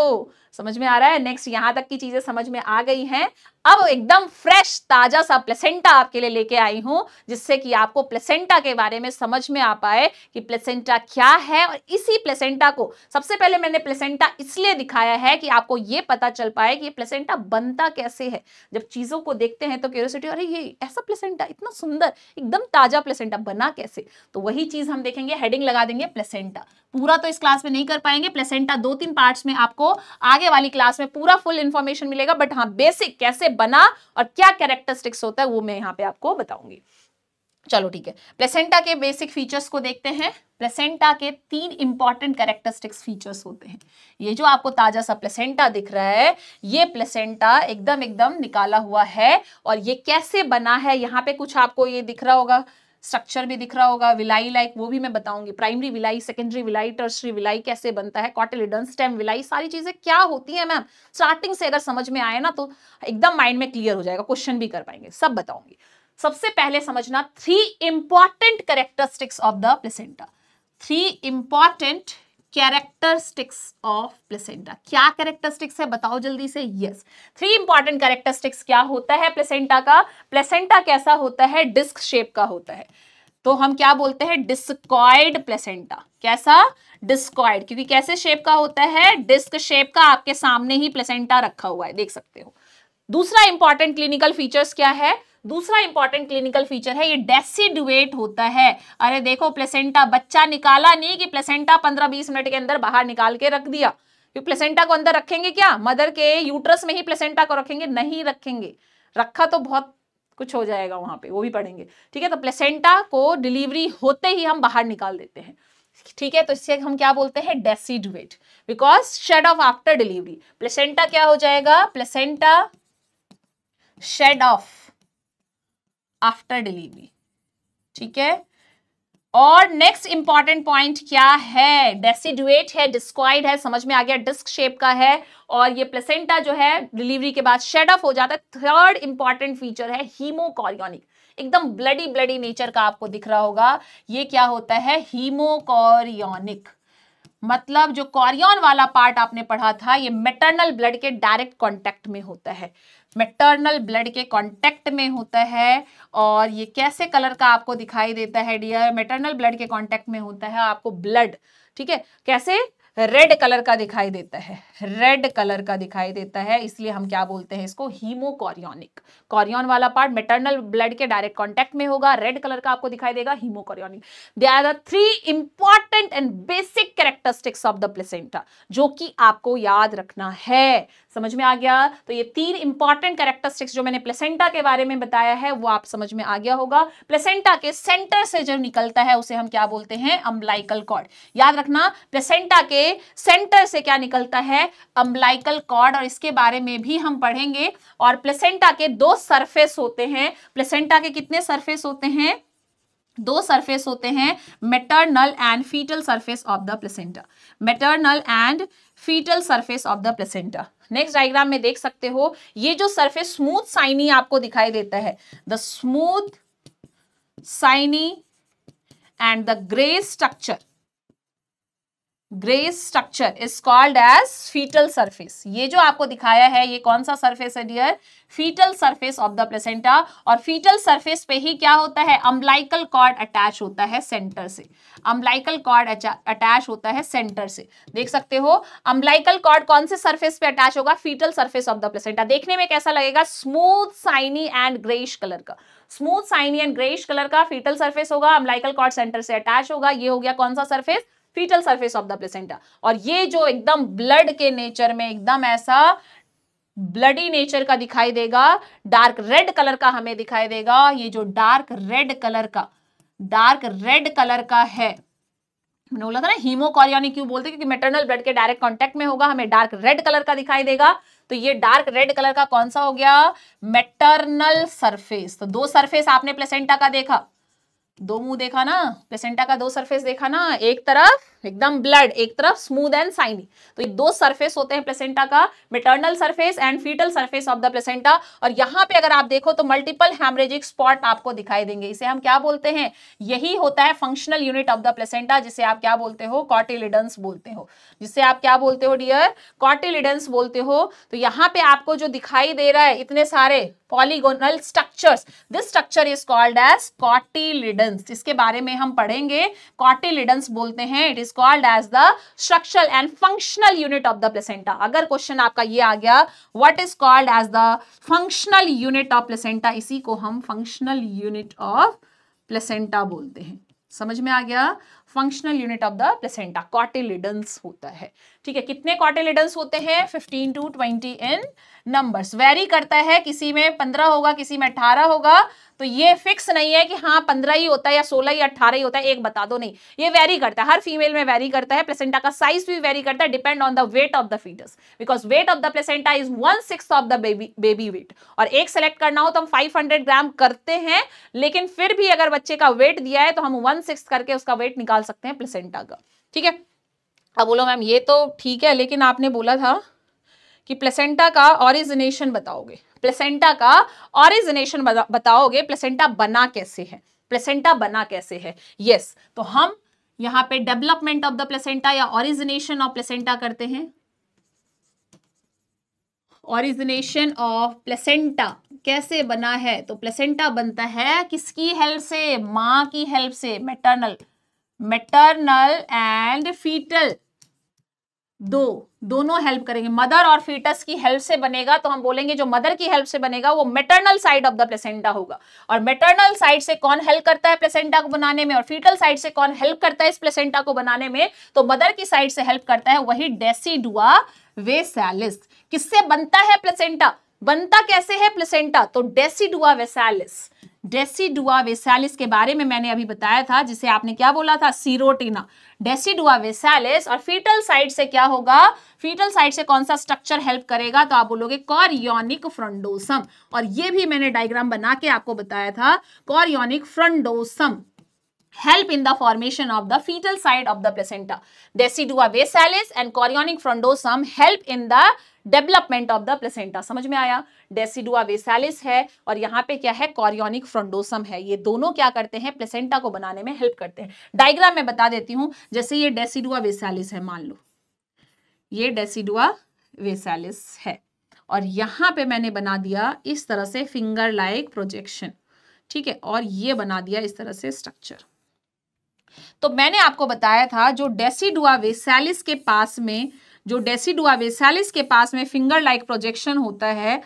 समझ में आ रहा है नेक्स्ट यहां तक की चीज़ें समझ में आ गई हैं अब एकदम फ्रेश ताज़ा सा प्लेसेंटा आपके लिए लेके आई हूं जिससे कि आपको प्लेसेंटा के बारे में समझ में आ पाए कि प्लेसेंटा क्या है और इसी प्लेसेंटा को सबसे पहले मैंने प्लेसेंटा इसलिए दिखाया है कि आपको ये पता चल पाए कि प्लेसेंटा बनता कैसे है जब चीज़ों को देखते हैं तो क्यूरोसिटी अरे ये ऐसा प्लेसेंटा इतना सुंदर एकदम ताज़ा प्लेसेंटा बना कैसे तो वही चीज़ हम देखेंगे हेडिंग लगा देंगे प्लेसेंटा पूरा तो इस क्लास में नहीं कर पाएंगे प्लेसेंटा दो तीन पार्ट्स में आपको आगे आगे वाली क्लास में पूरा फुल इंफॉर्मेशन मिलेगा बट हाँ बेसिक कैसे बना और क्या कैरेक्टरिस्टिक्स होता है वो मैं यहाँ पे आपको बताऊंगी चलो ठीक है प्लेसेंटा के बेसिक फीचर्स को देखते हैं प्लेसेंटा के तीन इंपॉर्टेंट कैरेक्टरिस्टिक्स फीचर्स होते हैं ये जो आपको ताज़ा सा प्लेसेंटा दिख रहा है ये प्लेसेंटा एकदम एकदम निकाला हुआ है और ये कैसे बना है यहाँ पे कुछ आपको ये दिख रहा होगा स्ट्रक्चर भी दिख रहा होगा विलाई लाइक वो भी मैं बताऊंगी primary villi secondary villi tertiary villi कैसे बनता है कॉटेलिडन स्टेम विलाई सारी चीजें क्या होती है मैम स्टार्टिंग से अगर समझ में आए ना तो एकदम माइंड में क्लियर हो जाएगा क्वेश्चन भी कर पाएंगे सब बताऊंगी सबसे पहले समझना three important characteristics of the placenta three important characteristics of placenta क्या कैरेक्टरिस्टिक्स है बताओ जल्दी से यस थ्री इंपॉर्टेंट कैरेक्टरिस्टिक्स क्या होता है प्लेसेंटा का प्लेसेंटा कैसा होता है डिस्क शेप का होता है तो हम क्या बोलते हैं डिस्कॉइड प्लेसेंटा कैसा डिस्कॉइड क्योंकि कैसे शेप का होता है डिस्क शेप का आपके सामने ही प्लेसेंटा रखा हुआ है देख सकते हो दूसरा इंपॉर्टेंट क्लिनिकल फीचर्स क्या है दूसरा इंपॉर्टेंट क्लिनिकल फीचर है ये डेसिडुएट होता है अरे देखो प्लेसेंटा बच्चा निकाला नहीं कि प्लेसेंटा 15-20 मिनट के अंदर बाहर निकाल के रख दिया क्योंकि प्लेसेंटा को अंदर रखेंगे क्या मदर के यूट्रस में ही प्लेसेंटा को रखेंगे नहीं रखेंगे रखा तो बहुत कुछ हो जाएगा वहां पे वो भी पढ़ेंगे ठीक है तो प्लेसेंटा को डिलीवरी होते ही हम बाहर निकाल देते हैं ठीक है तो इससे हम क्या बोलते हैं deciduate because shed off after delivery placenta क्या हो जाएगा placenta shed off after delivery ठीक है और नेक्स्ट इंपॉर्टेंट पॉइंट क्या है डेसिडुएट है डिस्क्वाइड है समझ में आ गया डिस्क शेप का है और ये प्लेसेंटा जो है डिलीवरी के बाद शेड ऑफ हो जाता है थर्ड इंपॉर्टेंट फीचर है हीमोकॉरियोनिक एकदम ब्लडी ब्लडी नेचर का आपको दिख रहा होगा ये क्या होता है हीमोकॉरियोनिक मतलब जो कॉरियन वाला पार्ट आपने पढ़ा था ये मेटर्नल ब्लड के डायरेक्ट कॉन्टेक्ट में होता है मेटर्नल ब्लड के कांटेक्ट में होता है और ये कैसे कलर का आपको दिखाई देता है डियर मेटर्नल ब्लड के कांटेक्ट में होता है आपको ब्लड ठीक है कैसे रेड कलर का दिखाई देता है रेड कलर का दिखाई देता है इसलिए हम क्या बोलते हैं इसको हीमोकोरियोनिक कॉरियन वाला पार्ट मेटर्नल ब्लड के डायरेक्ट कॉन्टेक्ट में होगा रेड कलर का आपको दिखाई देगा hemochorionic they are the three important and basic characteristics of the placenta जो कि आपको याद रखना है समझ में आ गया तो ये तीन इंपॉर्टेंट कैरेक्टरिस्टिक्स जो मैंने प्लेसेंटा के बारे में बताया है वो आप समझ में आ गया होगा प्लेसेंटा के सेंटर से जो निकलता है उसे हम क्या बोलते हैं अम्बलाइकल कॉर्ड याद रखना प्लेसेंटा के सेंटर से क्या निकलता है अम्बलाइकल कॉर्ड और इसके बारे में भी हम पढ़ेंगे और प्लेसेंटा के दो सरफेस होते हैं प्लेसेंटा के कितने सरफेस होते हैं दो सरफेस होते हैं maternal and fetal surface of the placenta maternal and fetal surface of the placenta next diagram में देख सकते हो ये जो सरफेस स्मूथ साइनी आपको दिखाई देता है the smooth shiny and the grey structure grey structure is called as fetal surface ये जो आपको दिखाया है ये कौन सा सर्फेस है dear fetal surface of the placenta और फीटल सर्फेस पे ही क्या होता है अम्बलाइकल कॉर्ड अटैच होता है सेंटर से अम्बलाइकल कॉर्ड अटैच होता है सेंटर से देख सकते हो अम्बलाइकल कॉर्ड कौन से सर्फेस पे अटैच होगा fetal surface of the placenta देखने में कैसा लगेगा smooth shiny and greys colour का smooth shiny and greys colour का फीटल सर्फेस होगा अम्बलाइकल कॉर्ड सेंटर से अटैच होगा ये हो गया कौन सा surface fetal surface of the placenta और ये जो एकदम ब्लड के नेचर में एकदम ऐसा ब्लडी नेचर का दिखाई देगा डार्क रेड कलर का हमें दिखाई देगा ये जो डार्क रेड कलर का डार्क रेड कलर का है मैंने बोला था ना हीमोकॉरियोनिक क्यों बोलते क्योंकि मेटरनल ब्लड के डायरेक्ट कांटेक्ट में होगा हमें डार्क रेड कलर का दिखाई देगा तो ये डार्क रेड कलर का कौन सा हो गया मेटरनल सरफेस तो दो सरफेस आपने प्लेसेंटा का देखा दो मुंह देखा ना प्लेसेंटा का दो सरफेस देखा ना एक तरफ एकदम ब्लड एक तरफ स्मूथ एंड साइनी तो ये दो सरफेस होते हैं प्लेसेंटा का maternal surface and fetal surface of the placenta और यहाँ पे अगर आप देखो तो मल्टीपल हेमरेजिक स्पॉट आपको दिखाई देंगे इसे हम क्या बोलते हैं यही होता है functional unit of the placenta जिसे आप क्या बोलते हो कॉटिलिडन्स बोलते हो जिसे आप क्या बोलते हो डियर कॉटिलिडन्स बोलते हो तो यहाँ पे आपको जो दिखाई दे रहा है इतने सारे polygonal structure this structure is called as cotyledons इसके बारे में हम पढ़ेंगे कॉटिलिडन्स बोलते हैं it is called as the structural and functional unit of the placenta अगर क्वेश्चन आपका ये आ गया what is called as the functional unit of placenta इसी को हम फंक्शनल यूनिट ऑफ प्लेसेंटा बोलते हैं समझ में आ गया functional unit of the placenta cotyledons होता है ठीक है कितने कॉटेलिडन्स होते हैं fifteen to twenty in numbers vary करता है किसी में पंद्रह होगा किसी में अठारह होगा तो ये फिक्स नहीं है कि हाँ पंद्रह ही होता है या सोलह या अठारह ही होता है एक बता दो नहीं ये वेरी करता है हर फीमेल में वेरी करता है प्लेसेंटा का साइज भी वेरी करता है depend on the weight of the fetus because weight of the placenta is one six of the baby baby weight और एक सेलेक्ट करना हो तो हम फाइव हंड्रेड ग्राम करते हैं लेकिन फिर भी अगर बच्चे का वेट दिया है तो हम वन सिक्स करके उसका वेट निकाल सकते हैं प्लेसेंटा का ठीक है अब बोलो मैम ये तो ठीक है लेकिन आपने बोला था कि प्लेसेंटा का ऑरिजिनेशन बताओगे प्लेसेंटा का ऑरिजिनेशन बताओगे प्लेसेंटा बना कैसे है प्लेसेंटा बना कैसे है यस yes, तो हम यहाँ पे डेवलपमेंट ऑफ द प्लेसेंटा या ऑरिजिनेशन ऑफ प्लेसेंटा करते हैं ऑरिजिनेशन ऑफ प्लेसेंटा कैसे बना है तो प्लेसेंटा बनता है किसकी हेल्प से माँ की हेल्प से मेटर्नल मेटर्नल एंड फीटल दो दोनों हेल्प करेंगे मदर और फीटस की हेल्प से बनेगा तो हम बोलेंगे जो मदर की हेल्प से बनेगा वो maternal side of the placenta होगा और मेटर्नल साइड से कौन हेल्प करता है प्लेसेंटा को बनाने में और फीटल साइड से कौन हेल्प करता है इस प्लेसेंटा को बनाने में तो मदर की साइड से हेल्प करता है वही डेसीडुआ वेसैलिस किससे बनता है प्लेसेंटा बनता कैसे है प्लेसेंटा तो डेसीडुआ वेसैलिस डेसीडुआ वेसैलिस के बारे में मैंने अभी बताया था जिसे आपने क्या बोला था सीरोटिना डेसीडुआ वेसैलिस और फीटल साइड से क्या होगा फीटल साइड से कौन सा स्ट्रक्चर हेल्प करेगा तो आप बोलोगे कॉरियोनिक फ्रंडोसम और ये भी मैंने डायग्राम बना के आपको बताया था chorionic frondosum help in the formation of the fetal side of the placenta decidua basalis and chorionic frondosum help in the development of the placenta समझ में आया डेसिडुआ वेसैलिस है और यहाँ पे क्या है कॉरियोनिक फ्रोंडोसम है ये दोनों क्या करते हैं प्लेसेंटा को बनाने में हेल्प करते हैं डायग्राम में बता देती हूँ जैसे ये डेसिडुआ वेसैलिस है मान लो ये डेसिडुआ वेसैलिस है और यहाँ पे मैंने बना दिया इस तरह से फिंगर लाइक प्रोजेक्शन ठीक है और ये बना दिया इस तरह से स्ट्रक्चर तो मैंने आपको बताया था जो डेसिडुआ वेसालिस के पास में जो डेसिडुआ वेसालिस के पास में फिंगर लाइक प्रोजेक्शन होता है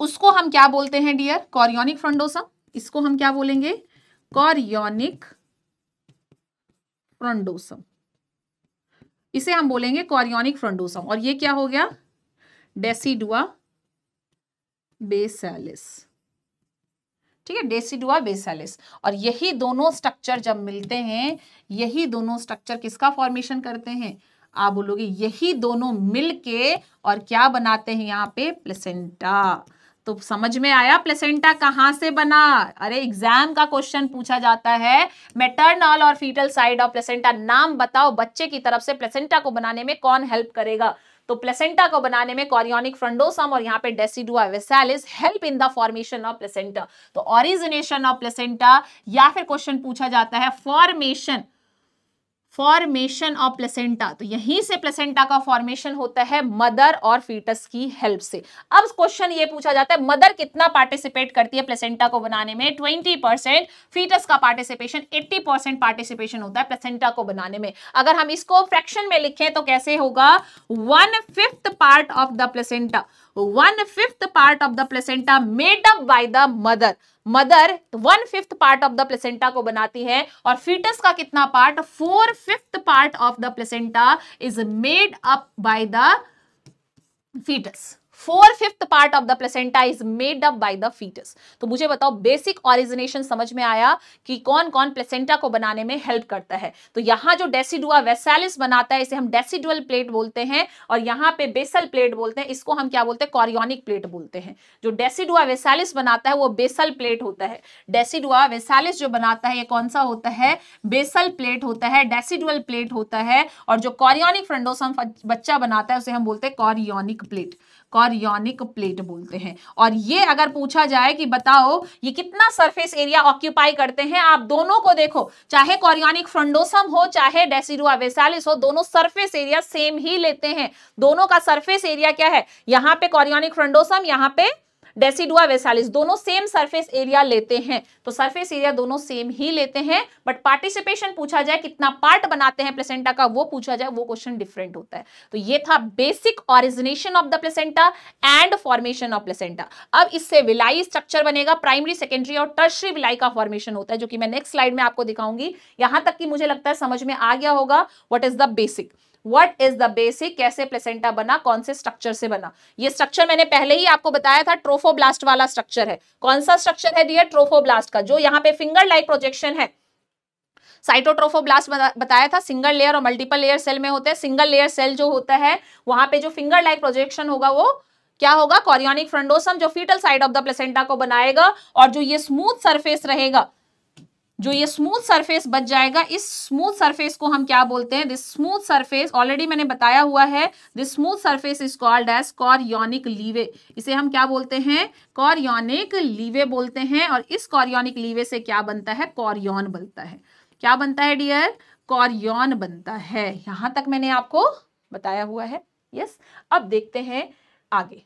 उसको हम क्या बोलते हैं डियर कॉरियोनिक फ्रंडोसम इसको हम क्या बोलेंगे कॉरियोनिक फ्रंडोसम इसे हम बोलेंगे कॉरियोनिक फ्रंडोसम और ये क्या हो गया डेसिडुआ बेसैलिस ठीक है डेसिडुआ बेसैलिस और यही दोनों स्ट्रक्चर जब मिलते हैं यही दोनों स्ट्रक्चर किसका फॉर्मेशन करते हैं आप बोलोगे यही दोनों मिल के और क्या बनाते हैं यहाँ पे प्लेसेंटा तो समझ में आया प्लेसेंटा कहाँ से बना अरे एग्जाम का क्वेश्चन पूछा जाता है मेटर्नल और फीटल साइड ऑफ प्लेसेंटा नाम बताओ बच्चे की तरफ से प्लेसेंटा को बनाने में कौन हेल्प करेगा तो प्लेसेंटा को बनाने में कॉरियोनिक फ्रंडोसम और यहाँ पे decidua basalis help in the formation of placenta तो ऑरिजिनेशन ऑफ प्लेसेंटा या फिर क्वेश्चन पूछा जाता है फॉर्मेशन फॉर्मेशन ऑफ प्लेसेंटा तो यहीं से प्लेसेंटा का फॉर्मेशन होता है मदर और फीटस की हेल्प से अब क्वेश्चन ये पूछा जाता है मदर कितना पार्टिसिपेट करती है प्लेसेंटा को बनाने में 20 परसेंट फीटस का पार्टिसिपेशन 80 परसेंट पार्टिसिपेशन होता है प्लेसेंटा को बनाने में अगर हम इसको फ्रैक्शन में लिखें तो कैसे होगा one fifth part of the placenta one fifth part of the placenta made up by the mother mother one fifth part of the placenta को बनाती है और फीटस का कितना part four fifth part of the placenta is made up by the fetus four fifth part of the placenta is made up by the fetus तो मुझे बताओ basic origination समझ में आया कि कौन कौन प्लेसेंटा को बनाने में हेल्प करता है तो यहां जो डेसिडुआ वेसैलिस बनाता है इसे हम डेसिडुअल प्लेट बोलते हैं और यहां पे बेसल प्लेट बोलते हैं इसको हम क्या बोलते हैं कॉरियोनिक प्लेट बोलते हैं जो डेसिडुआ वेसैलिस बनाता है वो बेसल प्लेट होता है डेसिडुआ वेसैलिस जो बनाता है ये कौन सा होता है बेसल प्लेट होता है डेसिडुअल प्लेट होता है और जो कॉरियोनिक फ्रेंडोसम बच्चा बनाता है उसे हम बोलते हैं कॉरियोनिक प्लेट कॉरियोनिक प्लेट बोलते हैं और ये अगर पूछा जाए कि बताओ ये कितना सरफेस एरिया ऑक्यूपाई करते हैं आप दोनों को देखो चाहे कॉरियोनिक फ्रंडोसम हो चाहे डेसीरुआ वेसालिस हो दोनों सरफेस एरिया सेम ही लेते हैं दोनों का सरफेस एरिया क्या है यहाँ पे कॉरियोनिक फ्रंडोसम यहाँ पे डेसिडुआ वेसालिस दोनों सेम सरफेस एरिया लेते हैं तो सरफेस एरिया दोनों सेम ही लेते हैं बट पार्टिसिपेशन पूछा जाए कितना पार्ट बनाते हैं प्लेसेंटा का वो पूछा जाए वो क्वेश्चन डिफरेंट होता है तो ये था basic origination of the placenta and formation of placenta अब इससे विलाई स्ट्रक्चर बनेगा प्राइमरी सेकेंडरी और टर्शरी विलाई का फॉर्मेशन होता है जो कि मैं नेक्स्ट स्लाइड में आपको दिखाऊंगी यहां तक कि मुझे लगता है समझ में आ गया होगा what is the basic what is the basic कैसे प्लेसेंटा बना कौन से स्ट्रक्चर से बना ये स्ट्रक्चर मैंने पहले ही आपको बताया था ट्रोफोब्लास्ट वाला स्ट्रक्चर है कौन सा स्ट्रक्चर है दिया ट्रोफोब्लास्ट का जो यहाँ पे फिंगर लाइक प्रोजेक्शन है साइटोट्रोफोब्लास्ट बताया था सिंगल लेयर और मल्टीपल लेयर सेल में होते हैं सिंगल लेयर सेल जो होता है वहां पे जो फिंगर लाइक प्रोजेक्शन होगा वो क्या होगा कॉरियोनिक फ्रंडोसम जो fetal side of the placenta को बनाएगा और जो ये स्मूथ सरफेस रहेगा जो ये स्मूथ सरफेस बच जाएगा इस स्मूथ सरफेस को हम क्या बोलते हैं दिस स्मूथ सरफेस ऑलरेडी मैंने बताया हुआ है this smooth surface is called as chorionic laeve इसे हम क्या बोलते हैं कॉरियोनिक लीवे बोलते हैं और इस कॉरियोनिक लीवे से क्या बनता है कॉरियोन बनता है क्या बनता है डियर कॉरियोन बनता है यहां तक मैंने आपको बताया हुआ है यस अब देखते हैं आगे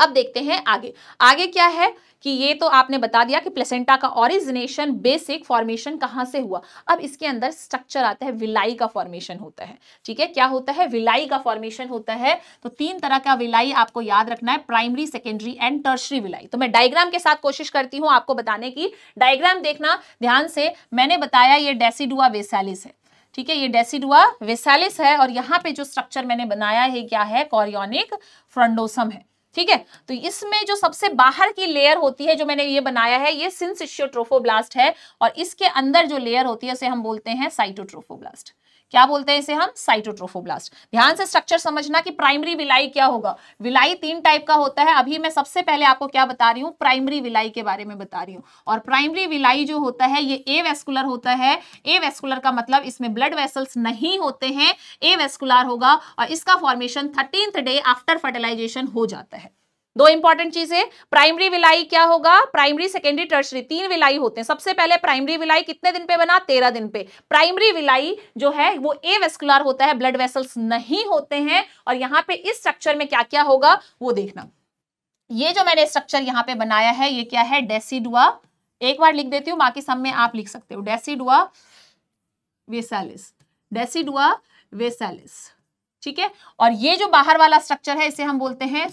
अब देखते हैं आगे आगे क्या है कि ये तो आपने बता दिया कि प्लेसेंटा का ओरिजिनेशन बेसिक फॉर्मेशन कहाँ से हुआ अब इसके अंदर स्ट्रक्चर आता है विलाई का फॉर्मेशन होता है ठीक है क्या होता है विलाई का फॉर्मेशन होता है तो तीन तरह का विलाई आपको याद रखना है primary secondary and tertiary villi तो मैं डायग्राम के साथ कोशिश करती हूँ आपको बताने की डायग्राम देखना ध्यान से मैंने बताया ये डेसीडुआ वेसालिस है ठीक है ये डेसीडुआ वेसालिस है और यहाँ पे जो स्ट्रक्चर मैंने बनाया है क्या है कॉरियोनिक फ्रंडोसम है ठीक है तो इसमें जो सबसे बाहर की लेयर होती है जो मैंने ये बनाया है ये सिंसिशियोट्रोफोब्लास्ट है और इसके अंदर जो लेयर होती है उसे हम बोलते हैं साइटोट्रोफोब्लास्ट क्या बोलते हैं इसे हम साइटोट्रोफोब्लास्ट ध्यान से स्ट्रक्चर समझना कि प्राइमरी विलाई क्या होगा विलाई तीन टाइप का होता है अभी मैं सबसे पहले आपको क्या बता रही हूँ प्राइमरी विलाई के बारे में बता रही हूँ और प्राइमरी विलाई जो होता है ये ए वेस्कुलर होता है ए वेस्कुलर का मतलब इसमें ब्लड वेसल्स नहीं होते हैं ए वेस्कुलर होगा और इसका formation thirteenth day after fertilization हो जाता है दो इंपॉर्टेंट चीजें प्राइमरी विलाई क्या होगा प्राइमरी सेकेंडरी टर्सरी तीन विलाई होते हैं सबसे पहले प्राइमरी विलाई कितने दिन पे बना तेरह दिन पे प्राइमरी विलाई जो है वो ए वेस्कुलर होता है ब्लड वेसल्स नहीं होते हैं और यहाँ पे इस स्ट्रक्चर में क्या क्या होगा वो देखना ये जो मैंने स्ट्रक्चर यहाँ पे बनाया है ये क्या है डेसीडुआ एक बार लिख देती हूँ बाकी सब में आप लिख सकते हो डेसीडुआ वेसालिस डेसीडुआ वेसालिस ठीक है और ये जो बाहर वाला स्ट्रक्चर है इसे हम बोलते हैं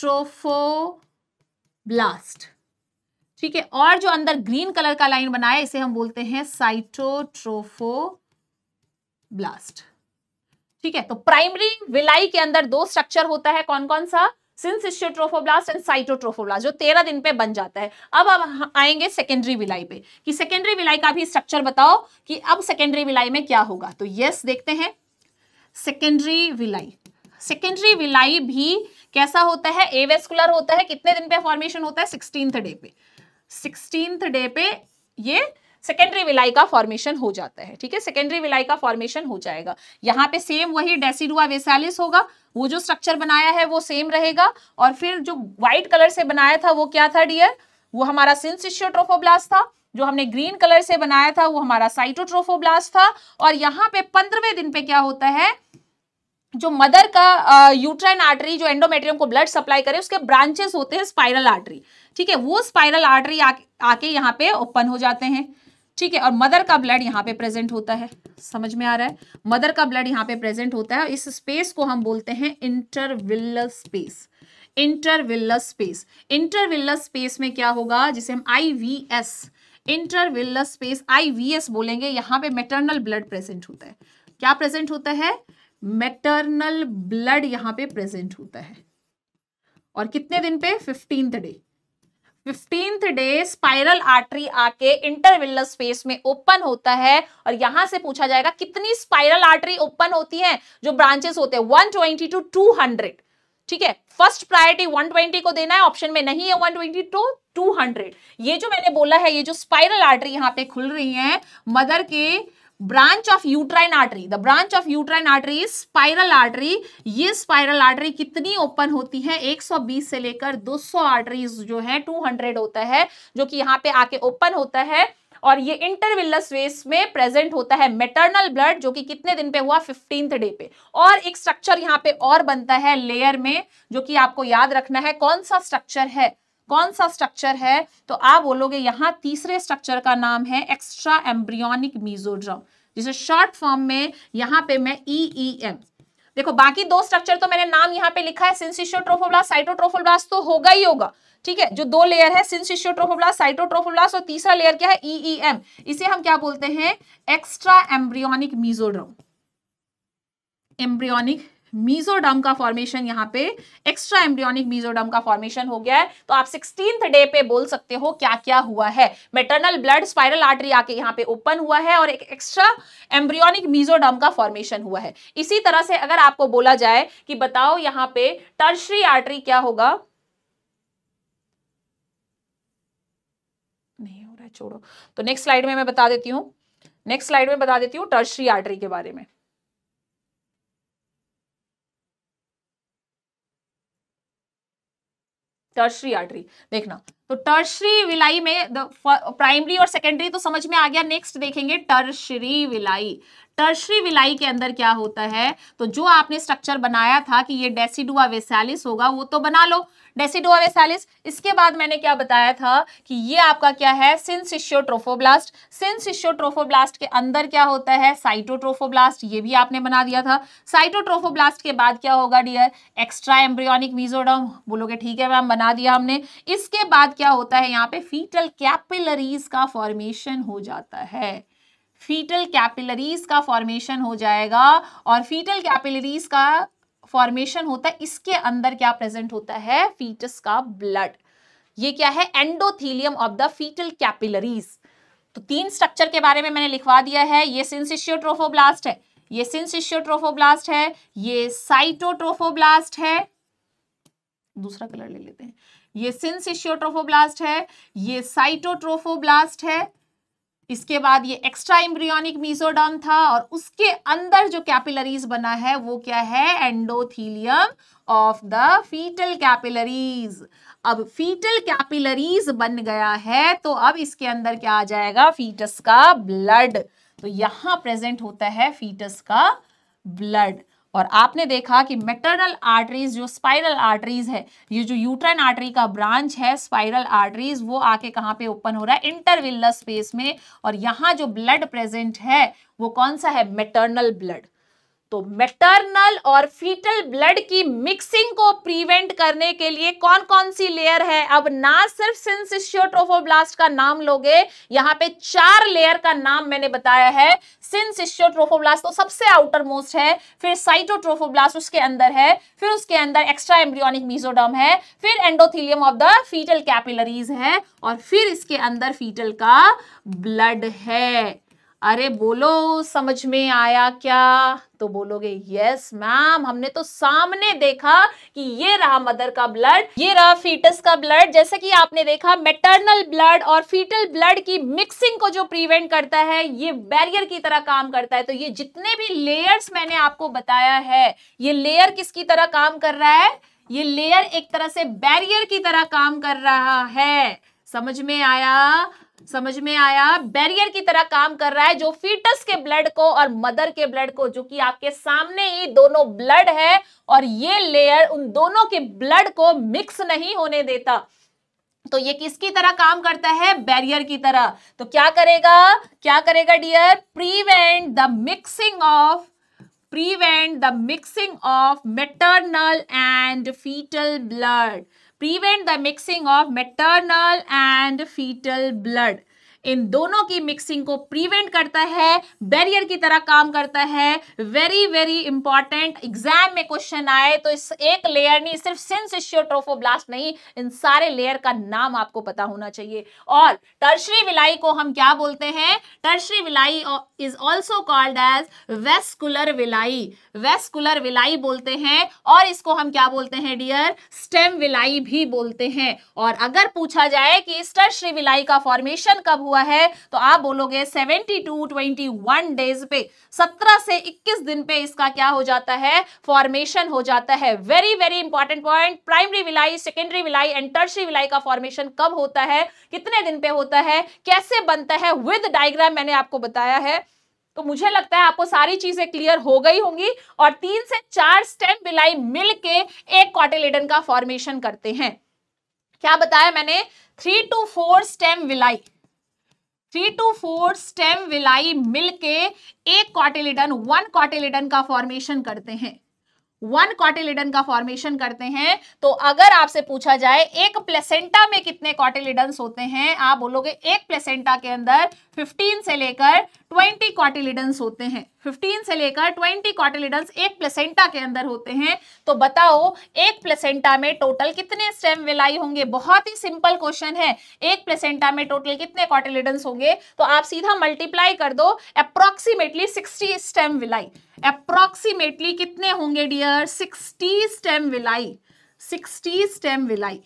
ट्रोफो ब्लास्ट ठीक है और जो अंदर ग्रीन कलर का लाइन बनाया इसे हम बोलते हैं ब्लास्ट ठीक है तो प्राइमरी विलाई के अंदर दो स्ट्रक्चर होता है कौन कौन सा सिंसिस्टोट्रोफोब्लास्ट एंड साइटोट्रोफोब्लास्ट जो तेरह दिन पे बन जाता है अब अब आएंगे सेकेंडरी विलाई पे कि सेकेंडरी विलाई का भी स्ट्रक्चर बताओ कि अब सेकेंडरी विलाई में क्या होगा तो यस देखते हैं सेकेंडरी विलाई सेकेंडरी विलाई भी कैसा होता है एवेस्कुलर होता है कितने दिन पे फॉर्मेशन होता है सिक्सटींथ डे पे सिक्सटींथ डे पे ये सेकेंडरी विलाई का फॉर्मेशन हो जाता है ठीक है सेकेंडरी विलाई का फॉर्मेशन हो जाएगा यहाँ पे सेम वही डेसिडुआ वेसालिस होगा वो जो स्ट्रक्चर बनाया है वो सेम रहेगा और फिर जो व्हाइट कलर से बनाया था वो क्या था डियर वो हमारा सिंसिशियोट्रोफोब्लास्ट था जो हमने ग्रीन कलर से बनाया था वो हमारा साइटोट्रोफोब्लास्ट था और यहाँ पे पंद्रहवें दिन पे क्या होता है जो मदर का यूट्राइन आर्टरी जो एंडोमेट्रियम को ब्लड सप्लाई करे उसके ब्रांचेस होते हैं स्पाइरल आर्टरी ठीक है वो स्पाइरल आर्टरी आके यहाँ पे ओपन हो जाते हैं ठीक है और मदर का ब्लड यहाँ पे प्रेजेंट होता है समझ में आ रहा है मदर का ब्लड यहाँ पे प्रेजेंट होता है इस स्पेस को हम बोलते हैं intervillous space intervillous space intervillous space में क्या होगा जिसे हम I V S intervillous space I V S बोलेंगे यहाँ पे मेटरनल ब्लड प्रेजेंट होता है क्या प्रेजेंट होता है मेटरनल ब्लड यहाँ पे प्रेजेंट होता है और कितने दिन पे fifteenth day fifteenth day spiral artery आके इंटरविलर स्पेस में ओपन होता है और यहां से पूछा जाएगा कितनी स्पाइरल आर्टरी ओपन होती है जो ब्रांचेस होते हैं 120 टू 200 ठीक है फर्स्ट प्रायोरिटी 120 को देना है ऑप्शन में नहीं है 120 ट्वेंटी टू 200 ये जो मैंने बोला है ये जो स्पाइरल आर्टरी यहाँ पे खुल रही है मदर के branch of uterine artery the branch of uterine artery spiral artery ये स्पाइरल आर्टरी कितनी ओपन होती है 120 से लेकर 200 आर्टरीज जो है 200 होता है जो कि यहाँ पे आके ओपन होता है और ये इंटरविलस वेस में प्रेजेंट होता है मेटरनल ब्लड जो कि कितने दिन पे हुआ फिफ्टींथ डे पे और एक स्ट्रक्चर यहाँ पे और बनता है लेयर में जो कि आपको याद रखना है कौन सा स्ट्रक्चर है कौन सा स्ट्रक्चर है तो आप बोलोगे यहाँ तीसरे स्ट्रक्चर का नाम है एक्स्ट्रा एम्ब्रियोनिक मीजोड्रम जिसे शॉर्ट फॉर्म में यहाँ पे मैं ई ई एम देखो बाकी दो स्ट्रक्चर तो मैंने नाम यहाँ पे लिखा है साइटोट्रोफोब्लास्ट तो होगा ही होगा ठीक है जो दो लेयर है सिंसिशियोट्रोफोब्लास्ट साइटोट्रोफोब्लास्ट और तीसरा लेयर क्या है ईईएम e e इसे हम क्या बोलते हैं extra embryonic mesoderm embryonic mesoderm का फॉर्मेशन यहाँ पे एक्स्ट्रा एम्ब्रियोनिक मीजोडम का फॉर्मेशन हो गया है तो आप सिक्सटीन डे पे बोल सकते हो क्या क्या हुआ है मेटर्नल ब्लड स्पाइरल आर्टरी आके यहाँ पे ओपन हुआ है और एक एक्स्ट्रा एम्ब्रियोनिक मीजोडम का फॉर्मेशन हुआ है इसी तरह से अगर आपको बोला जाए कि बताओ यहाँ पे टर्शरी आर्टरी क्या होगा नहीं हो रहा है छोड़ो तो नेक्स्ट स्लाइड में मैं बता देती हूँ नेक्स्ट स्लाइड में बता देती हूँ टर्शरी आर्टरी के बारे में टर्शरी आर्टरी देखना तो टर्शरी विलाई में द प्राइमरी और सेकेंडरी तो समझ में आ गया नेक्स्ट देखेंगे टर्शरी विलाई टर्शरी विलाई के अंदर क्या होता है तो जो आपने स्ट्रक्चर बनाया था कि ये डेसीडुआ वेसालिस होगा वो तो बना लो डेसिडो अवेसालिस इसके बाद मैंने क्या बताया था कि ये आपका क्या है सिंसिशियोट्रोफोब्लास्ट सिंसिशियोट्रोफोब्लास्ट के अंदर क्या होता है साइटोट्रोफोब्लास्ट ये भी आपने बना दिया था साइटोट्रोफोब्लास्ट के बाद क्या होगा डियर एक्स्ट्रा एम्ब्रियोनिक मीजोडम बोलोगे ठीक है मैम बना दिया हमने इसके बाद क्या होता है यहाँ पे फीटल कैपिलरीज का फॉर्मेशन हो जाता है फीटल कैपिलरीज का फॉर्मेशन हो जाएगा और फीटल कैपिलरीज का फॉर्मेशन होता है इसके अंदर क्या प्रेजेंट होता है फीटस का ब्लड ये क्या है endothelium of the fetal capillaries तो तीन स्ट्रक्चर के बारे में मैंने लिखवा दिया है ये सिंसिशियोट्रोफोब्लास्ट है ये सिंसिशियोट्रोफोब्लास्ट है ये साइटोट्रोफोब्लास्ट है दूसरा कलर ले लेते हैं ये सिंसिशियोट्रोफोब्लास्ट है ये साइटोट्रोफोब्लास्ट है इसके बाद ये एक्स्ट्रा इम्ब्रियोनिक मीजोडर्म था और उसके अंदर जो कैपिलरीज बना है वो क्या है endothelium of the fetal capillaries अब फीटल कैपिलरीज बन गया है तो अब इसके अंदर क्या आ जाएगा फीटस का ब्लड तो यहाँ प्रेजेंट होता है फीटस का ब्लड और आपने देखा कि मेटरनल आर्टरीज जो स्पाइरल आर्टरीज है ये जो यूट्राइन आर्टरी का ब्रांच है स्पाइरल आर्टरीज वो आके कहाँ पे ओपन हो रहा है इंटरविल्लर स्पेस में और यहाँ जो ब्लड प्रेजेंट है वो कौन सा है मेटरनल ब्लड तो मेटरनल और फीटल ब्लड की मिक्सिंग को प्रिवेंट करने के लिए कौन कौन सी लेयर है अब ना सिर्फ सिंसिस्योट्रोफोब्लास्ट का नाम लोगे यहां पे चार लेयर का नाम मैंने बताया है सिंसिस्योट्रोफोब्लास्ट तो सबसे आउटर मोस्ट है फिर साइटोट्रोफोब्लास्ट उसके अंदर है फिर उसके अंदर एक्स्ट्रा एम्ब्रियोनिक मीजोडम है फिर endothelium of the fetal capillaries है और फिर इसके अंदर फीटल का ब्लड है अरे बोलो समझ में आया क्या तो बोलोगे यस मैम हमने तो सामने देखा कि ये रहा मदर का ब्लड ये रहा फीटस का ब्लड जैसे कि आपने देखा मेटर्नल ब्लड और फीटल ब्लड की मिक्सिंग को जो प्रिवेंट करता है ये बैरियर की तरह काम करता है तो ये जितने भी लेयर्स मैंने आपको बताया है ये लेयर किसकी तरह काम कर रहा है ये लेयर एक तरह से बैरियर की तरह काम कर रहा है समझ में आया समझ में आया बैरियर की तरह काम कर रहा है जो फीटस के ब्लड को और मदर के ब्लड को जो कि आपके सामने ही दोनों ब्लड है और ये लेयर उन दोनों के ब्लड को मिक्स नहीं होने देता तो ये किसकी तरह काम करता है बैरियर की तरह तो क्या करेगा क्या करेगा dear prevent the mixing of prevent the mixing of maternal and fetal blood prevent the mixing of maternal and fetal blood. इन दोनों की मिक्सिंग को प्रिवेंट करता है बैरियर की तरह काम करता है वेरी वेरी इंपॉर्टेंट एग्जाम में क्वेश्चन आए तो इस एक लेयर नहीं सिर्फ सिंसिशियो ब्लास्ट नहीं इन सारे लेयर का नाम आपको पता होना चाहिए और टर्शरी विलाई को हम क्या बोलते हैं tertiary villi is also called as vascular villi vascular villi बोलते हैं और इसको हम क्या बोलते हैं डियर स्टेम विलाई भी बोलते हैं और अगर पूछा जाए कि इस टर्शरी विलाई का फॉर्मेशन कब हुआ हुआ है तो आप बोलोगे seventeen to twenty one days पे सत्रह से इक्कीस दिन पे इसका क्या हो जाता है फॉर्मेशन हो जाता है very very important point primary villi secondary villi and tertiary villi का फॉर्मेशन कब होता है कितने दिन पे होता है कैसे बनता है विद डायग्राम मैंने आपको बताया है तो मुझे लगता है आपको सारी चीजें क्लियर हो गई होंगी और तीन से चार स्टेम विलाई मिलके एक कॉटेलेडन का फॉर्मेशन करते हैं क्या बताया मैंने three to four stem villi three to four stem villi मिलके एक कॉटिलिडन वन कॉटिलिडन का फॉर्मेशन करते हैं वन कॉटिलिडन का फॉर्मेशन करते हैं तो अगर आपसे पूछा जाए एक प्लेसेंटा में कितने कॉटिलिडन होते हैं आप बोलोगे एक प्लेसेंटा के अंदर 15 से लेकर 20 कॉटिलिडन होते हैं 15 से लेकर 20 कॉटिलिडन एक प्लेसेंटा के अंदर होते हैं तो बताओ एक प्लेसेंटा में टोटल कितने स्टेम विलाई होंगे बहुत ही सिंपल क्वेश्चन है एक प्लेसेंटा में टोटल कितने कॉटिलिडन होंगे तो आप सीधा मल्टीप्लाई कर दो अप्रोक्सीमेटली 60 स्टेम विलाई अप्रोक्सीमेटली कितने होंगे dear 60 stem villi 60 stem villi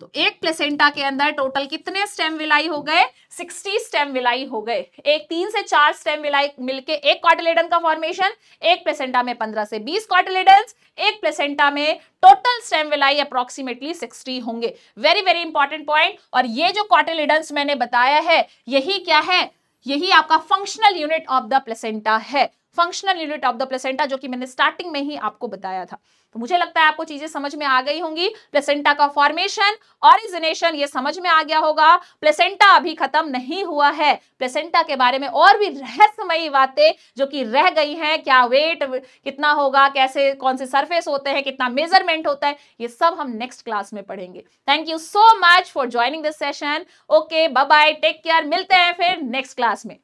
तो एक प्लेसेंटा के अंदर टोटल कितने स्टेम विलाई हो गए 60 स्टेम विलाई हो गए एक तीन से चार स्टेम विलाई मिलके एक क्वाटिलेडन का फॉर्मेशन एक प्लेसेंटा में 15 से 20 क्वाटिलेडन एक प्लेसेंटा में टोटल स्टेम विलाई अप्रोक्सीमेटली 60 होंगे वेरी वेरी इंपॉर्टेंट पॉइंट और ये जो क्वाटिलेडन्स मैंने बताया है यही क्या है यही आपका functional unit of the placenta है functional unit of the placenta जो कि मैंने स्टार्टिंग में ही आपको बताया था तो मुझे लगता है आपको चीजें समझ में आ गई होंगी प्लेसेंटा का फॉर्मेशन ऑरिजिनेशन ये समझ में आ गया होगा प्लेसेंटा अभी खत्म नहीं हुआ है प्लेसेंटा के बारे में और भी रहस्यमयी बातें जो कि रह गई हैं क्या वेट कितना होगा कैसे कौन से सरफेस होते हैं कितना मेजरमेंट होता है ये सब हम नेक्स्ट क्लास में पढ़ेंगे thank you so much for joining this session okay bye bye take care मिलते हैं फिर नेक्स्ट क्लास में